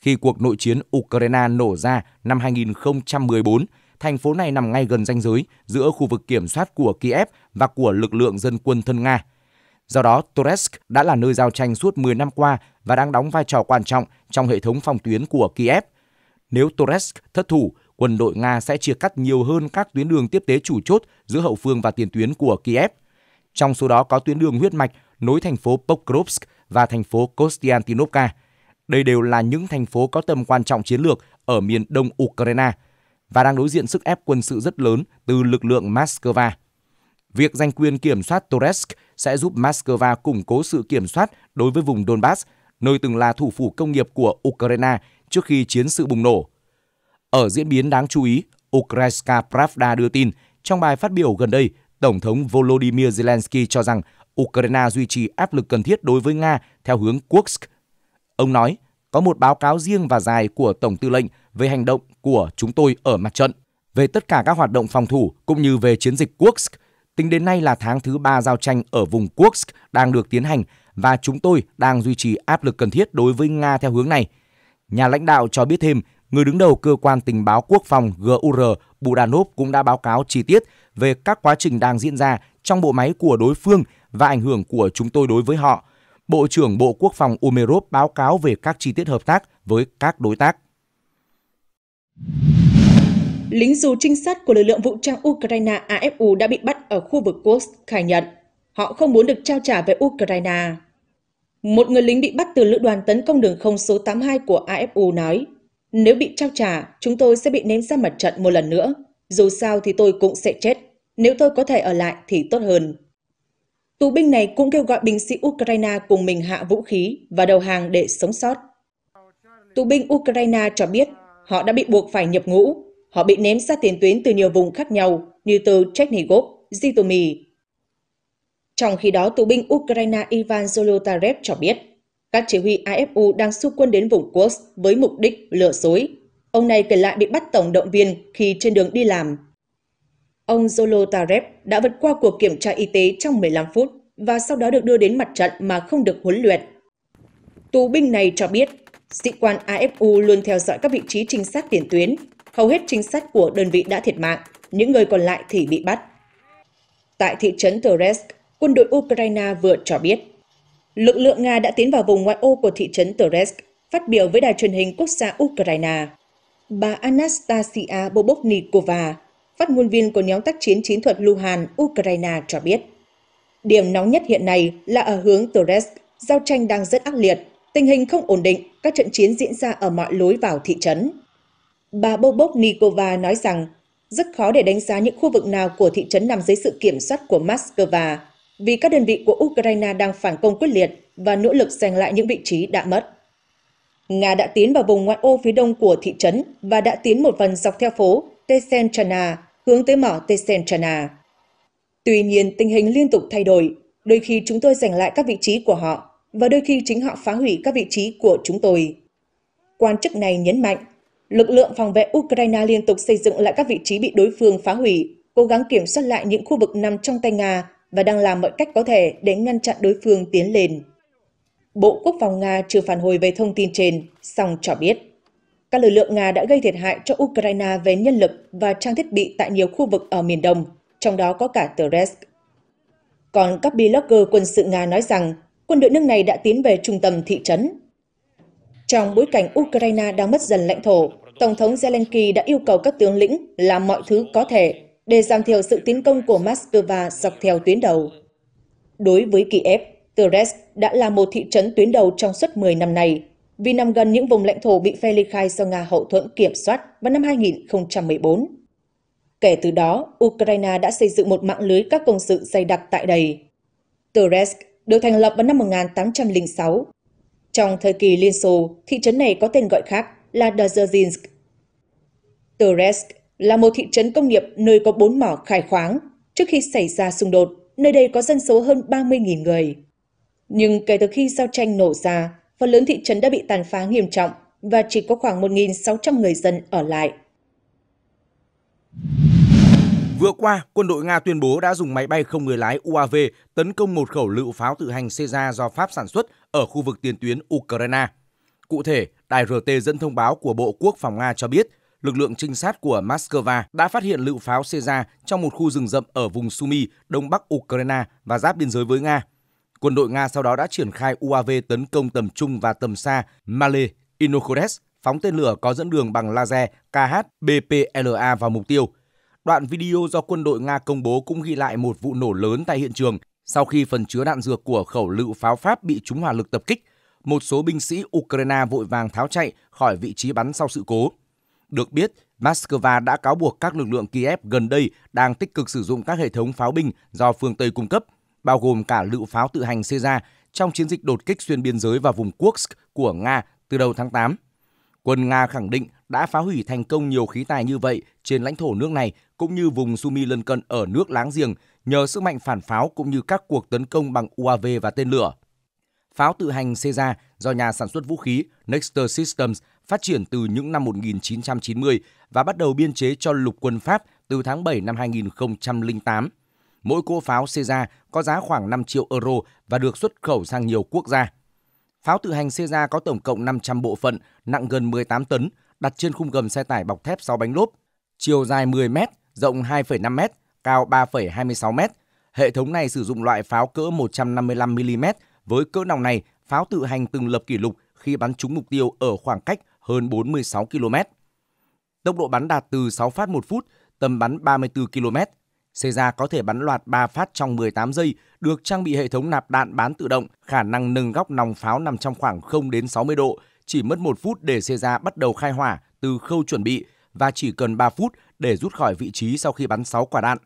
Khi cuộc nội chiến Ukraine nổ ra năm 2014, thành phố này nằm ngay gần ranh giới giữa khu vực kiểm soát của Kiev và của lực lượng dân quân thân Nga. Do đó, Toretsk đã là nơi giao tranh suốt 10 năm qua và đang đóng vai trò quan trọng trong hệ thống phòng tuyến của Kiev – nếu Torres thất thủ, quân đội Nga sẽ chia cắt nhiều hơn các tuyến đường tiếp tế chủ chốt giữa hậu phương và tiền tuyến của Kiev. Trong số đó có tuyến đường huyết mạch nối thành phố Pokrovsk và thành phố Kostiantinovka. Đây đều là những thành phố có tầm quan trọng chiến lược ở miền đông Ukraine và đang đối diện sức ép quân sự rất lớn từ lực lượng Moscow. Việc giành quyền kiểm soát Toretsk sẽ giúp Moscow củng cố sự kiểm soát đối với vùng Donbass, nơi từng là thủ phủ công nghiệp của Ukraine trước khi chiến sự bùng nổ. Ở diễn biến đáng chú ý, Ukrainska Pravda đưa tin trong bài phát biểu gần đây, Tổng thống Volodymyr Zelensky cho rằng Ukraine duy trì áp lực cần thiết đối với Nga theo hướng Kursk. Ông nói, có một báo cáo riêng và dài của Tổng tư lệnh về hành động của chúng tôi ở mặt trận, về tất cả các hoạt động phòng thủ cũng như về chiến dịch Kursk. Tính đến nay là tháng thứ ba giao tranh ở vùng Kursk đang được tiến hành và chúng tôi đang duy trì áp lực cần thiết đối với Nga theo hướng này – Nhà lãnh đạo cho biết thêm, người đứng đầu cơ quan tình báo quốc phòng GUR Budanov cũng đã báo cáo chi tiết về các quá trình đang diễn ra trong bộ máy của đối phương và ảnh hưởng của chúng tôi đối với họ. Bộ trưởng Bộ Quốc phòng Umerov báo cáo về các chi tiết hợp tác với các đối tác. Lính dù trinh sát của lực lượng vũ trang Ukraine AFU đã bị bắt ở khu vực Kursk khai nhận họ không muốn được trao trả về Ukraine. Một người lính bị bắt từ lữ đoàn tấn công đường không số 82 của AFU nói, nếu bị trao trả, chúng tôi sẽ bị ném ra mặt trận một lần nữa. Dù sao thì tôi cũng sẽ chết. Nếu tôi có thể ở lại thì tốt hơn. Tù binh này cũng kêu gọi binh sĩ Ukraine cùng mình hạ vũ khí và đầu hàng để sống sót. Tù binh Ukraine cho biết họ đã bị buộc phải nhập ngũ. Họ bị ném ra tiền tuyến từ nhiều vùng khác nhau như từ Chernigov, Zhytomyr, trong khi đó, tù binh Ukraine Ivan Zolotarev cho biết, các chỉ huy AFU đang xu quân đến vùng Kursk với mục đích lừa dối. Ông này kể lại bị bắt tổng động viên khi trên đường đi làm. Ông Zolotarev đã vượt qua cuộc kiểm tra y tế trong 15 phút và sau đó được đưa đến mặt trận mà không được huấn luyện. Tù binh này cho biết, sĩ quan AFU luôn theo dõi các vị trí trinh sát tiền tuyến. Hầu hết trinh sát của đơn vị đã thiệt mạng, những người còn lại thì bị bắt. Tại thị trấn Toresk, quân đội Ukraine vừa cho biết. Lực lượng Nga đã tiến vào vùng ngoại ô của thị trấn Toretsk, phát biểu với đài truyền hình quốc gia Ukraine. Bà Anastasia Boboknikova, phát ngôn viên của nhóm tác chiến chiến thuật Luhan, Ukraine cho biết. Điểm nóng nhất hiện nay là ở hướng Toretsk, giao tranh đang rất ác liệt, tình hình không ổn định, các trận chiến diễn ra ở mọi lối vào thị trấn. Bà Boboknikova nói rằng rất khó để đánh giá những khu vực nào của thị trấn nằm dưới sự kiểm soát của Moscow vì các đơn vị của Ukraine đang phản công quyết liệt và nỗ lực giành lại những vị trí đã mất. Nga đã tiến vào vùng ngoại ô phía đông của thị trấn và đã tiến một phần dọc theo phố Tesenchana hướng tới mỏ Tesenchana. Tuy nhiên, tình hình liên tục thay đổi, đôi khi chúng tôi giành lại các vị trí của họ và đôi khi chính họ phá hủy các vị trí của chúng tôi. Quan chức này nhấn mạnh, lực lượng phòng vệ Ukraine liên tục xây dựng lại các vị trí bị đối phương phá hủy, cố gắng kiểm soát lại những khu vực nằm trong tay Nga và đang làm mọi cách có thể để ngăn chặn đối phương tiến lên. Bộ Quốc phòng Nga chưa phản hồi về thông tin trên, song cho biết các lực lượng Nga đã gây thiệt hại cho Ukraine về nhân lực và trang thiết bị tại nhiều khu vực ở miền Đông, trong đó có cả Teresk. Còn các blogger quân sự Nga nói rằng quân đội nước này đã tiến về trung tâm thị trấn. Trong bối cảnh Ukraine đang mất dần lãnh thổ, Tổng thống Zelensky đã yêu cầu các tướng lĩnh làm mọi thứ có thể để giảm thiểu sự tiến công của Moscow dọc theo tuyến đầu. Đối với Kiev, Torres đã là một thị trấn tuyến đầu trong suốt 10 năm nay, vì nằm gần những vùng lãnh thổ bị phe ly khai do Nga hậu thuẫn kiểm soát vào năm 2014. Kể từ đó, Ukraine đã xây dựng một mạng lưới các công sự dày đặc tại đây. Torres được thành lập vào năm 1806. Trong thời kỳ Liên Xô, thị trấn này có tên gọi khác là Dzerzhinsk. Torres là một thị trấn công nghiệp nơi có bốn mỏ khai khoáng. Trước khi xảy ra xung đột, nơi đây có dân số hơn 30.000 người. Nhưng kể từ khi giao tranh nổ ra, phần lớn thị trấn đã bị tàn phá nghiêm trọng và chỉ có khoảng 1.600 người dân ở lại. Vừa qua, quân đội Nga tuyên bố đã dùng máy bay không người lái UAV tấn công một khẩu lựu pháo tự hành Caesar do Pháp sản xuất ở khu vực tiền tuyến Ukraine. Cụ thể, đài RT dẫn thông báo của Bộ Quốc phòng Nga cho biết – lực lượng trinh sát của Moscow đã phát hiện lựu pháo Caesar trong một khu rừng rậm ở vùng Sumy, đông bắc Ukraine và giáp biên giới với Nga. Quân đội Nga sau đó đã triển khai UAV tấn công tầm trung và tầm xa Male, Inokhodes, phóng tên lửa có dẫn đường bằng laser KH-BPLA vào mục tiêu. Đoạn video do quân đội Nga công bố cũng ghi lại một vụ nổ lớn tại hiện trường sau khi phần chứa đạn dược của khẩu lựu pháo Pháp bị trúng hỏa lực tập kích, một số binh sĩ Ukraine vội vàng tháo chạy khỏi vị trí bắn sau sự cố. Được biết, Moscow đã cáo buộc các lực lượng Kiev gần đây đang tích cực sử dụng các hệ thống pháo binh do phương Tây cung cấp, bao gồm cả lựu pháo tự hành Caesar trong chiến dịch đột kích xuyên biên giới vào vùng Kursk của Nga từ đầu tháng 8. Quân Nga khẳng định đã phá hủy thành công nhiều khí tài như vậy trên lãnh thổ nước này cũng như vùng Sumy lân cận ở nước láng giềng nhờ sức mạnh phản pháo cũng như các cuộc tấn công bằng UAV và tên lửa. Pháo tự hành Caesar do nhà sản xuất vũ khí Nexter Systems phát triển từ những năm 1990 và bắt đầu biên chế cho lục quân Pháp từ tháng 7 năm 2008. Mỗi cỗ pháo Caesar có giá khoảng 5 triệu euro và được xuất khẩu sang nhiều quốc gia. Pháo tự hành Caesar có tổng cộng 500 bộ phận, nặng gần 18 tấn, đặt trên khung gầm xe tải bọc thép 6 bánh lốp, chiều dài 10 m, rộng 2,5 m, cao 3,26 m. Hệ thống này sử dụng loại pháo cỡ 155 mm, với cỡ nòng này, pháo tự hành từng lập kỷ lục khi bắn trúng mục tiêu ở khoảng cách hơn 46 km. Tốc độ bắn đạt từ 6 phát một phút, tầm bắn 34 km. Seiza có thể bắn loạt 3 phát trong 18 giây, được trang bị hệ thống nạp đạn bán tự động, khả năng nâng góc nòng pháo nằm trong khoảng 0 đến 60 độ, chỉ mất 1 phút để Seiza bắt đầu khai hỏa từ khâu chuẩn bị và chỉ cần 3 phút để rút khỏi vị trí sau khi bắn 6 quả đạn.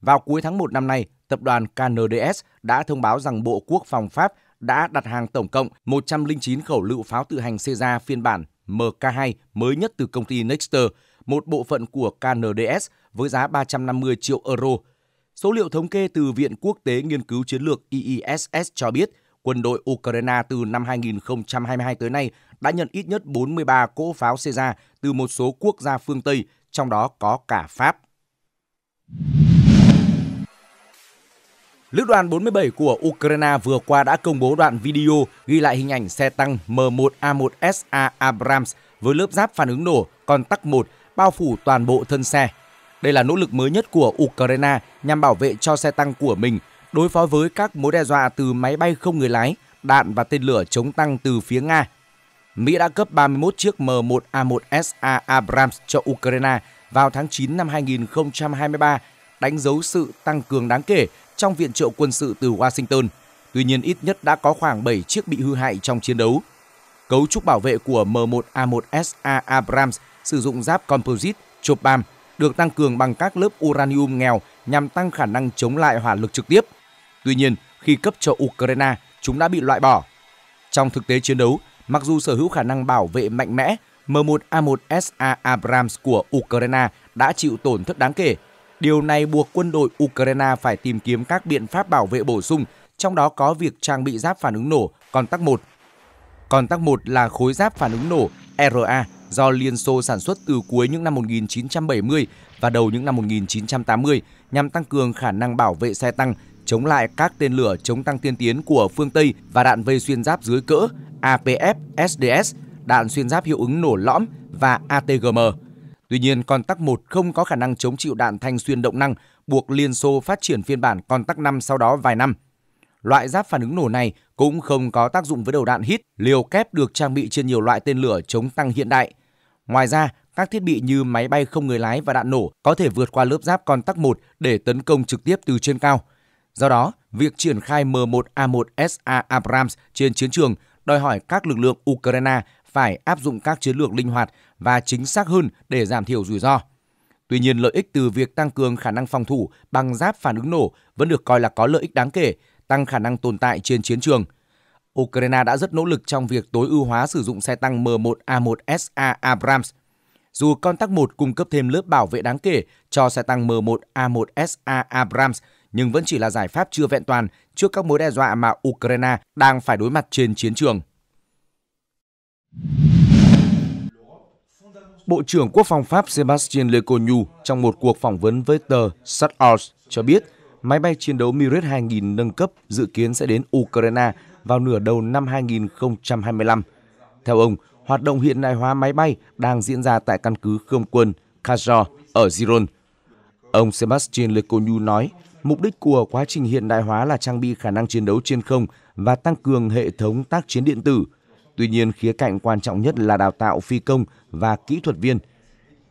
Vào cuối tháng 1 năm nay, tập đoàn KNDS đã thông báo rằng Bộ Quốc phòng Pháp đã đặt hàng tổng cộng 109 khẩu lựu pháo tự hành Caesar phiên bản MK2 mới nhất từ công ty Nexter, một bộ phận của KNDS với giá 350 triệu euro. Số liệu thống kê từ Viện Quốc tế Nghiên cứu Chiến lược IISS cho biết, quân đội Ukraine từ năm 2022 tới nay đã nhận ít nhất 43 cỗ pháo Caesar từ một số quốc gia phương Tây, trong đó có cả Pháp. Lữ đoàn 47 của Ukraine vừa qua đã công bố đoạn video ghi lại hình ảnh xe tăng M1A1SA Abrams với lớp giáp phản ứng nổ còn tắc 1 bao phủ toàn bộ thân xe. Đây là nỗ lực mới nhất của Ukraine nhằm bảo vệ cho xe tăng của mình đối phó với các mối đe dọa từ máy bay không người lái, đạn và tên lửa chống tăng từ phía Nga. Mỹ đã cấp 31 chiếc M1A1SA Abrams cho Ukraine vào tháng 9 năm 2023, đánh dấu sự tăng cường đáng kể trong viện trợ quân sự từ Washington. Tuy nhiên ít nhất đã có khoảng 7 chiếc bị hư hại trong chiến đấu. Cấu trúc bảo vệ của M1A1SA Abrams sử dụng giáp composite Chopam được tăng cường bằng các lớp uranium nghèo nhằm tăng khả năng chống lại hỏa lực trực tiếp. Tuy nhiên, khi cấp cho Ukraine, chúng đã bị loại bỏ. Trong thực tế chiến đấu, mặc dù sở hữu khả năng bảo vệ mạnh mẽ, M1A1SA Abrams của Ukraine đã chịu tổn thất đáng kể Điều này buộc quân đội Ukraine phải tìm kiếm các biện pháp bảo vệ bổ sung, trong đó có việc trang bị giáp phản ứng nổ còn tắc 1. Còn tắc 1 là khối giáp phản ứng nổ RA do Liên Xô sản xuất từ cuối những năm 1970 và đầu những năm 1980 nhằm tăng cường khả năng bảo vệ xe tăng chống lại các tên lửa chống tăng tiên tiến của phương Tây và đạn vây xuyên giáp dưới cỡ APF-SDS, đạn xuyên giáp hiệu ứng nổ lõm và ATGM. Tuy nhiên, con tắc 1 không có khả năng chống chịu đạn thanh xuyên động năng, buộc Liên Xô phát triển phiên bản con tắc 5 sau đó vài năm. Loại giáp phản ứng nổ này cũng không có tác dụng với đầu đạn hít, liều kép được trang bị trên nhiều loại tên lửa chống tăng hiện đại. Ngoài ra, các thiết bị như máy bay không người lái và đạn nổ có thể vượt qua lớp giáp con tắc 1 để tấn công trực tiếp từ trên cao. Do đó, việc triển khai M1A1SA Abrams trên chiến trường đòi hỏi các lực lượng Ukraine phải áp dụng các chiến lược linh hoạt và chính xác hơn để giảm thiểu rủi ro. Tuy nhiên, lợi ích từ việc tăng cường khả năng phòng thủ bằng giáp phản ứng nổ vẫn được coi là có lợi ích đáng kể, tăng khả năng tồn tại trên chiến trường. Ukraine đã rất nỗ lực trong việc tối ưu hóa sử dụng xe tăng M1A1SA Abrams. Dù con tắc 1 cung cấp thêm lớp bảo vệ đáng kể cho xe tăng M1A1SA Abrams, nhưng vẫn chỉ là giải pháp chưa vẹn toàn trước các mối đe dọa mà Ukraine đang phải đối mặt trên chiến trường. Bộ trưởng Quốc phòng Pháp Sébastien Lecornu trong một cuộc phỏng vấn với tờ Sat-Ars cho biết máy bay chiến đấu Mirage 2000 nâng cấp dự kiến sẽ đến Ukraine vào nửa đầu năm 2025. Theo ông, hoạt động hiện đại hóa máy bay đang diễn ra tại căn cứ không quân Kazor ở Giron. Ông Sebastien Lecornu nói, mục đích của quá trình hiện đại hóa là trang bị khả năng chiến đấu trên không và tăng cường hệ thống tác chiến điện tử – Tuy nhiên, khía cạnh quan trọng nhất là đào tạo phi công và kỹ thuật viên.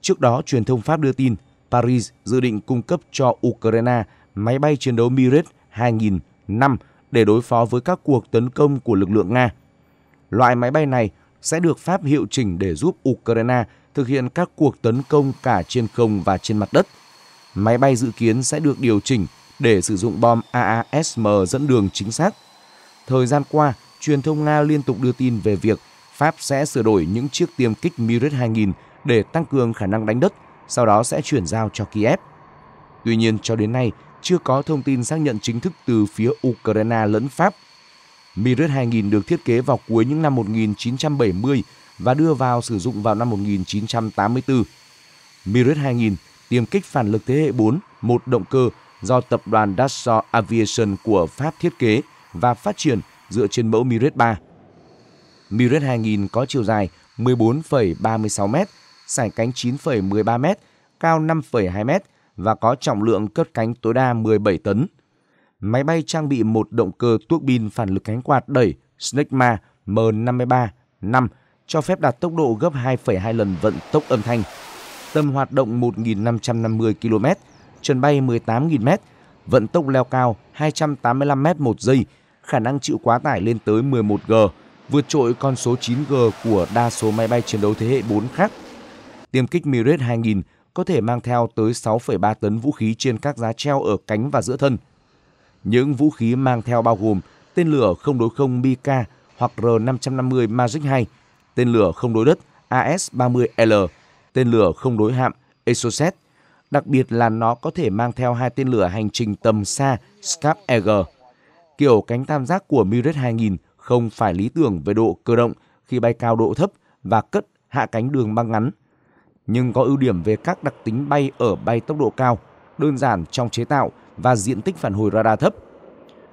Trước đó, truyền thông Pháp đưa tin Paris dự định cung cấp cho Ukraine máy bay chiến đấu Mirage 2005 để đối phó với các cuộc tấn công của lực lượng Nga. Loại máy bay này sẽ được Pháp hiệu chỉnh để giúp Ukraine thực hiện các cuộc tấn công cả trên không và trên mặt đất. Máy bay dự kiến sẽ được điều chỉnh để sử dụng bom AASM dẫn đường chính xác. Thời gian qua, truyền thông Nga liên tục đưa tin về việc Pháp sẽ sửa đổi những chiếc tiêm kích Mirage 2000 để tăng cường khả năng đánh đất, sau đó sẽ chuyển giao cho Kiev. Tuy nhiên, cho đến nay, chưa có thông tin xác nhận chính thức từ phía Ukraine lẫn Pháp. Mirage 2000 được thiết kế vào cuối những năm 1970 và đưa vào sử dụng vào năm 1984. Mirage 2000 tiêm kích phản lực thế hệ 4, một động cơ do tập đoàn Dassault Aviation của Pháp thiết kế và phát triển – dựa trên mẫu Miret 3. Miret 2000 có chiều dài 14,36 m, sải cánh 9,13 m, cao 5,2 m và có trọng lượng cất cánh tối đa 17 tấn. Máy bay trang bị một động cơ tuốc bin phản lực cánh quạt đẩy Snecma M53 5 cho phép đạt tốc độ gấp 2,2 lần vận tốc âm thanh. Tầm hoạt động 1.550 km, trần bay 18.000 m, vận tốc leo cao 285 m một giây, khả năng chịu quá tải lên tới 11G, vượt trội con số 9G của đa số máy bay chiến đấu thế hệ 4 khác. Tiêm kích Mirage 2000 có thể mang theo tới 6,3 tấn vũ khí trên các giá treo ở cánh và giữa thân. Những vũ khí mang theo bao gồm tên lửa không đối không Mika hoặc R550 Magic 2, tên lửa không đối đất AS-30L, tên lửa không đối hạm Exocet. Đặc biệt là nó có thể mang theo hai tên lửa hành trình tầm xa Scap EG Kiểu cánh tam giác của Mirage 2000 không phải lý tưởng về độ cơ động khi bay cao độ thấp và cất hạ cánh đường băng ngắn, nhưng có ưu điểm về các đặc tính bay ở bay tốc độ cao, đơn giản trong chế tạo và diện tích phản hồi radar thấp.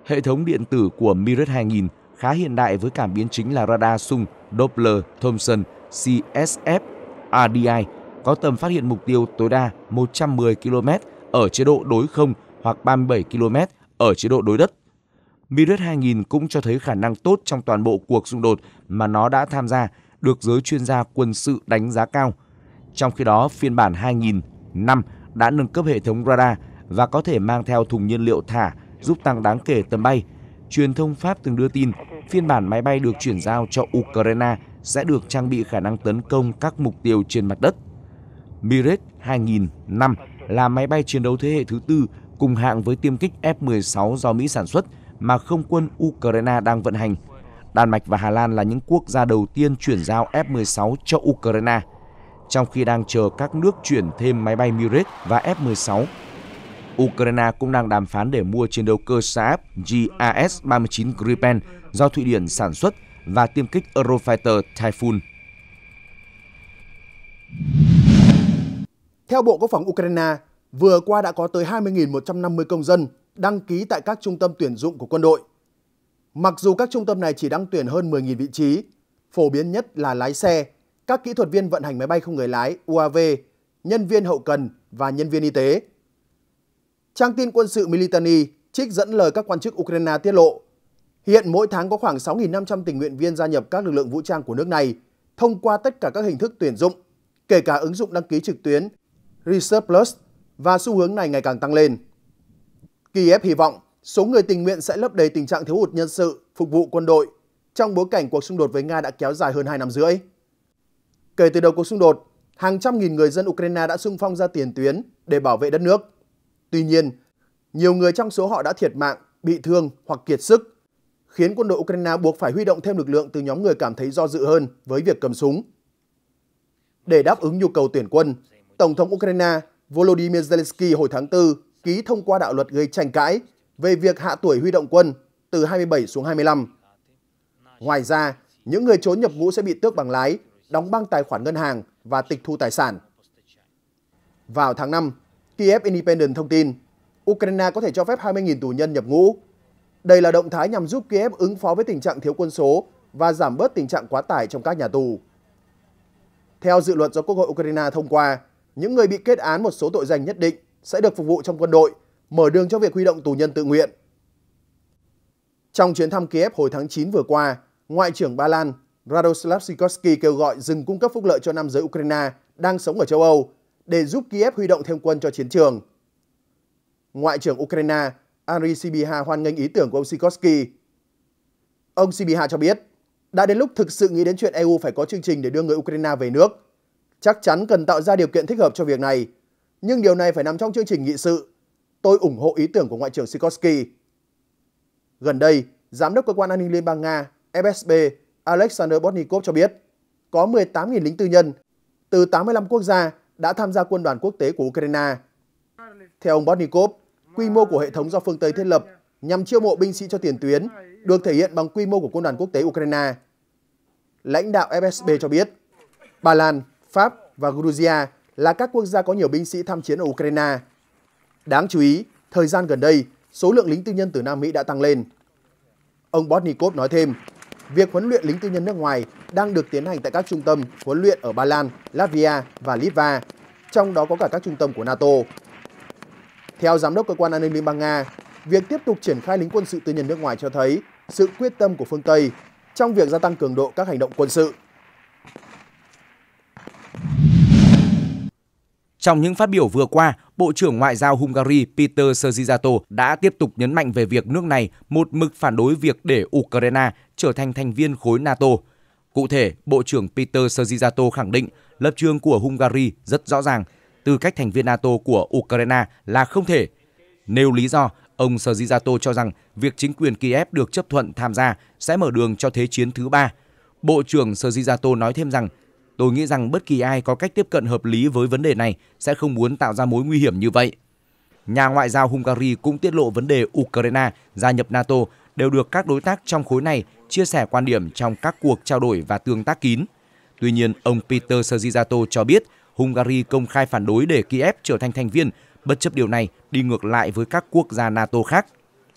Hệ thống điện tử của Mirage 2000 khá hiện đại với cảm biến chính là radar sung Doppler Thomson CSF RDI có tầm phát hiện mục tiêu tối đa 110 km ở chế độ đối không hoặc 37 km ở chế độ đối đất. Mirage 2000 cũng cho thấy khả năng tốt trong toàn bộ cuộc xung đột mà nó đã tham gia được giới chuyên gia quân sự đánh giá cao. Trong khi đó, phiên bản 2000 năm đã nâng cấp hệ thống radar và có thể mang theo thùng nhiên liệu thả giúp tăng đáng kể tầm bay. Truyền thông Pháp từng đưa tin phiên bản máy bay được chuyển giao cho Ukraine sẽ được trang bị khả năng tấn công các mục tiêu trên mặt đất. Mirage 2005 là máy bay chiến đấu thế hệ thứ tư cùng hạng với tiêm kích F-16 do Mỹ sản xuất – mà không quân Ukraine đang vận hành. Đan Mạch và Hà Lan là những quốc gia đầu tiên chuyển giao F-16 cho Ukraine, trong khi đang chờ các nước chuyển thêm máy bay Mirage và F-16. Ukraine cũng đang đàm phán để mua chiến đấu cơ Saab GAS-39 Gripen do Thụy Điển sản xuất và tiêm kích Eurofighter Typhoon. Theo Bộ Quốc phòng Ukraine, vừa qua đã có tới 20.150 công dân đăng ký tại các trung tâm tuyển dụng của quân đội. Mặc dù các trung tâm này chỉ đăng tuyển hơn 10.000 vị trí, phổ biến nhất là lái xe, các kỹ thuật viên vận hành máy bay không người lái UAV, nhân viên hậu cần và nhân viên y tế. Trang tin quân sự Militani trích dẫn lời các quan chức Ukraine tiết lộ, hiện mỗi tháng có khoảng 6.500 tình nguyện viên gia nhập các lực lượng vũ trang của nước này thông qua tất cả các hình thức tuyển dụng, kể cả ứng dụng đăng ký trực tuyến Research Plus và xu hướng này ngày càng tăng lên. Kiev hy vọng số người tình nguyện sẽ lấp đầy tình trạng thiếu hụt nhân sự phục vụ quân đội trong bối cảnh cuộc xung đột với Nga đã kéo dài hơn 2 năm rưỡi. Kể từ đầu cuộc xung đột, hàng trăm nghìn người dân Ukraine đã xung phong ra tiền tuyến để bảo vệ đất nước. Tuy nhiên, nhiều người trong số họ đã thiệt mạng, bị thương hoặc kiệt sức, khiến quân đội Ukraine buộc phải huy động thêm lực lượng từ nhóm người cảm thấy do dự hơn với việc cầm súng. Để đáp ứng nhu cầu tuyển quân, Tổng thống Ukraine Volodymyr Zelensky hồi tháng 4 ký thông qua đạo luật gây tranh cãi về việc hạ tuổi huy động quân từ 27 xuống 25. Ngoài ra, những người trốn nhập ngũ sẽ bị tước bằng lái, đóng băng tài khoản ngân hàng và tịch thu tài sản. Vào tháng 5, Kiev Independent thông tin Ukraine có thể cho phép 20.000 tù nhân nhập ngũ. Đây là động thái nhằm giúp Kiev ứng phó với tình trạng thiếu quân số và giảm bớt tình trạng quá tải trong các nhà tù. Theo dự luật do Quốc hội Ukraine thông qua, những người bị kết án một số tội danh nhất định sẽ được phục vụ trong quân đội, mở đường cho việc huy động tù nhân tự nguyện. Trong chuyến thăm Kiev hồi tháng 9 vừa qua, Ngoại trưởng Ba Lan Radoslav Sikorski kêu gọi dừng cung cấp phúc lợi cho nam giới Ukraine đang sống ở châu Âu để giúp Kiev huy động thêm quân cho chiến trường. Ngoại trưởng Ukraine Andriy Sibiha hoan nghênh ý tưởng của ông Sikorsky. Ông Sibiha cho biết, đã đến lúc thực sự nghĩ đến chuyện EU phải có chương trình để đưa người Ukraine về nước. Chắc chắn cần tạo ra điều kiện thích hợp cho việc này nhưng điều này phải nằm trong chương trình nghị sự. Tôi ủng hộ ý tưởng của Ngoại trưởng Sikorsky. Gần đây, Giám đốc Cơ quan An ninh Liên bang Nga FSB Alexander Botnikov cho biết có 18.000 lính tư nhân từ 85 quốc gia đã tham gia quân đoàn quốc tế của Ukraine. Theo ông Botnikov, quy mô của hệ thống do phương Tây thiết lập nhằm chiêu mộ binh sĩ cho tiền tuyến được thể hiện bằng quy mô của quân đoàn quốc tế Ukraine. Lãnh đạo FSB cho biết, Ba Lan, Pháp và Georgia là các quốc gia có nhiều binh sĩ tham chiến ở Ukraine. Đáng chú ý, thời gian gần đây, số lượng lính tư nhân từ Nam Mỹ đã tăng lên. Ông Botnikov nói thêm, việc huấn luyện lính tư nhân nước ngoài đang được tiến hành tại các trung tâm huấn luyện ở Ba Lan, Latvia và Litva, trong đó có cả các trung tâm của NATO. Theo Giám đốc Cơ quan An ninh Liên bang Nga, việc tiếp tục triển khai lính quân sự tư nhân nước ngoài cho thấy sự quyết tâm của phương Tây trong việc gia tăng cường độ các hành động quân sự. Trong những phát biểu vừa qua, Bộ trưởng Ngoại giao Hungary Peter Szijjarto đã tiếp tục nhấn mạnh về việc nước này một mực phản đối việc để Ukraine trở thành thành viên khối NATO. Cụ thể, Bộ trưởng Peter Szijjarto khẳng định lập trường của Hungary rất rõ ràng, tư cách thành viên NATO của Ukraine là không thể. Nêu lý do, ông Szijjarto cho rằng việc chính quyền Kiev được chấp thuận tham gia sẽ mở đường cho thế chiến thứ ba. Bộ trưởng Szijjarto nói thêm rằng Tôi nghĩ rằng bất kỳ ai có cách tiếp cận hợp lý với vấn đề này sẽ không muốn tạo ra mối nguy hiểm như vậy. Nhà ngoại giao Hungary cũng tiết lộ vấn đề Ukraine gia nhập NATO đều được các đối tác trong khối này chia sẻ quan điểm trong các cuộc trao đổi và tương tác kín. Tuy nhiên, ông Peter Sergiato cho biết Hungary công khai phản đối để Kiev trở thành thành viên, bất chấp điều này đi ngược lại với các quốc gia NATO khác.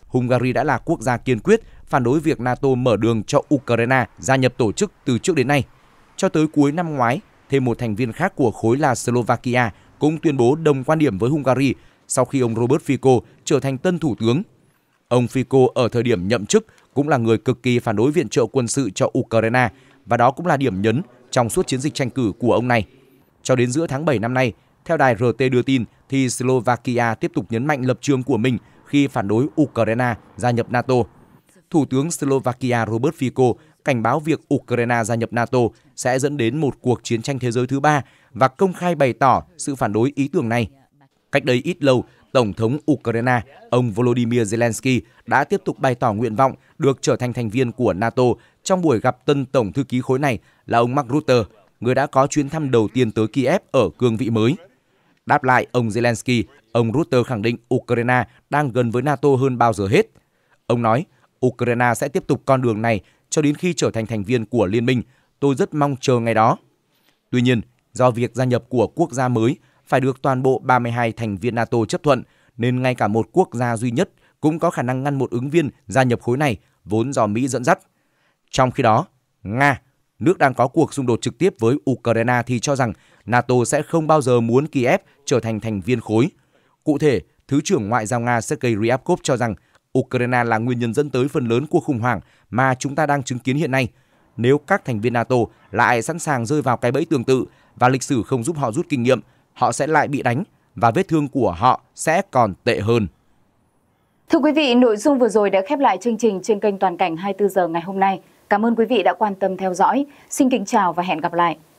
Hungary đã là quốc gia kiên quyết phản đối việc NATO mở đường cho Ukraine gia nhập tổ chức từ trước đến nay – cho tới cuối năm ngoái, thêm một thành viên khác của khối là Slovakia cũng tuyên bố đồng quan điểm với Hungary sau khi ông Robert Fico trở thành tân thủ tướng. Ông Fico ở thời điểm nhậm chức cũng là người cực kỳ phản đối viện trợ quân sự cho Ukraine và đó cũng là điểm nhấn trong suốt chiến dịch tranh cử của ông này. Cho đến giữa tháng 7 năm nay, theo đài RT đưa tin thì Slovakia tiếp tục nhấn mạnh lập trường của mình khi phản đối Ukraine gia nhập NATO. Thủ tướng Slovakia Robert Fico cảnh báo việc Ukraine gia nhập NATO sẽ dẫn đến một cuộc chiến tranh thế giới thứ ba và công khai bày tỏ sự phản đối ý tưởng này. Cách đây ít lâu, Tổng thống Ukraine, ông Volodymyr Zelensky đã tiếp tục bày tỏ nguyện vọng được trở thành thành viên của NATO trong buổi gặp tân Tổng thư ký khối này là ông Mark Rutte, người đã có chuyến thăm đầu tiên tới Kiev ở cương vị mới. Đáp lại ông Zelensky, ông Rutte khẳng định Ukraine đang gần với NATO hơn bao giờ hết. Ông nói, Ukraine sẽ tiếp tục con đường này cho đến khi trở thành thành viên của liên minh, tôi rất mong chờ ngày đó. Tuy nhiên, do việc gia nhập của quốc gia mới phải được toàn bộ 32 thành viên NATO chấp thuận, nên ngay cả một quốc gia duy nhất cũng có khả năng ngăn một ứng viên gia nhập khối này vốn do Mỹ dẫn dắt. Trong khi đó, Nga, nước đang có cuộc xung đột trực tiếp với Ukraine thì cho rằng NATO sẽ không bao giờ muốn Kiev trở thành thành viên khối. Cụ thể, Thứ trưởng Ngoại giao Nga Sergei Ryabkov cho rằng Ukraine là nguyên nhân dẫn tới phần lớn cuộc khủng hoảng mà chúng ta đang chứng kiến hiện nay nếu các thành viên NATO lại sẵn sàng rơi vào cái bẫy tương tự và lịch sử không giúp họ rút kinh nghiệm, họ sẽ lại bị đánh và vết thương của họ sẽ còn tệ hơn. Thưa quý vị, nội dung vừa rồi đã khép lại chương trình trên kênh Toàn cảnh 24 giờ ngày hôm nay. Cảm ơn quý vị đã quan tâm theo dõi. Xin kính chào và hẹn gặp lại.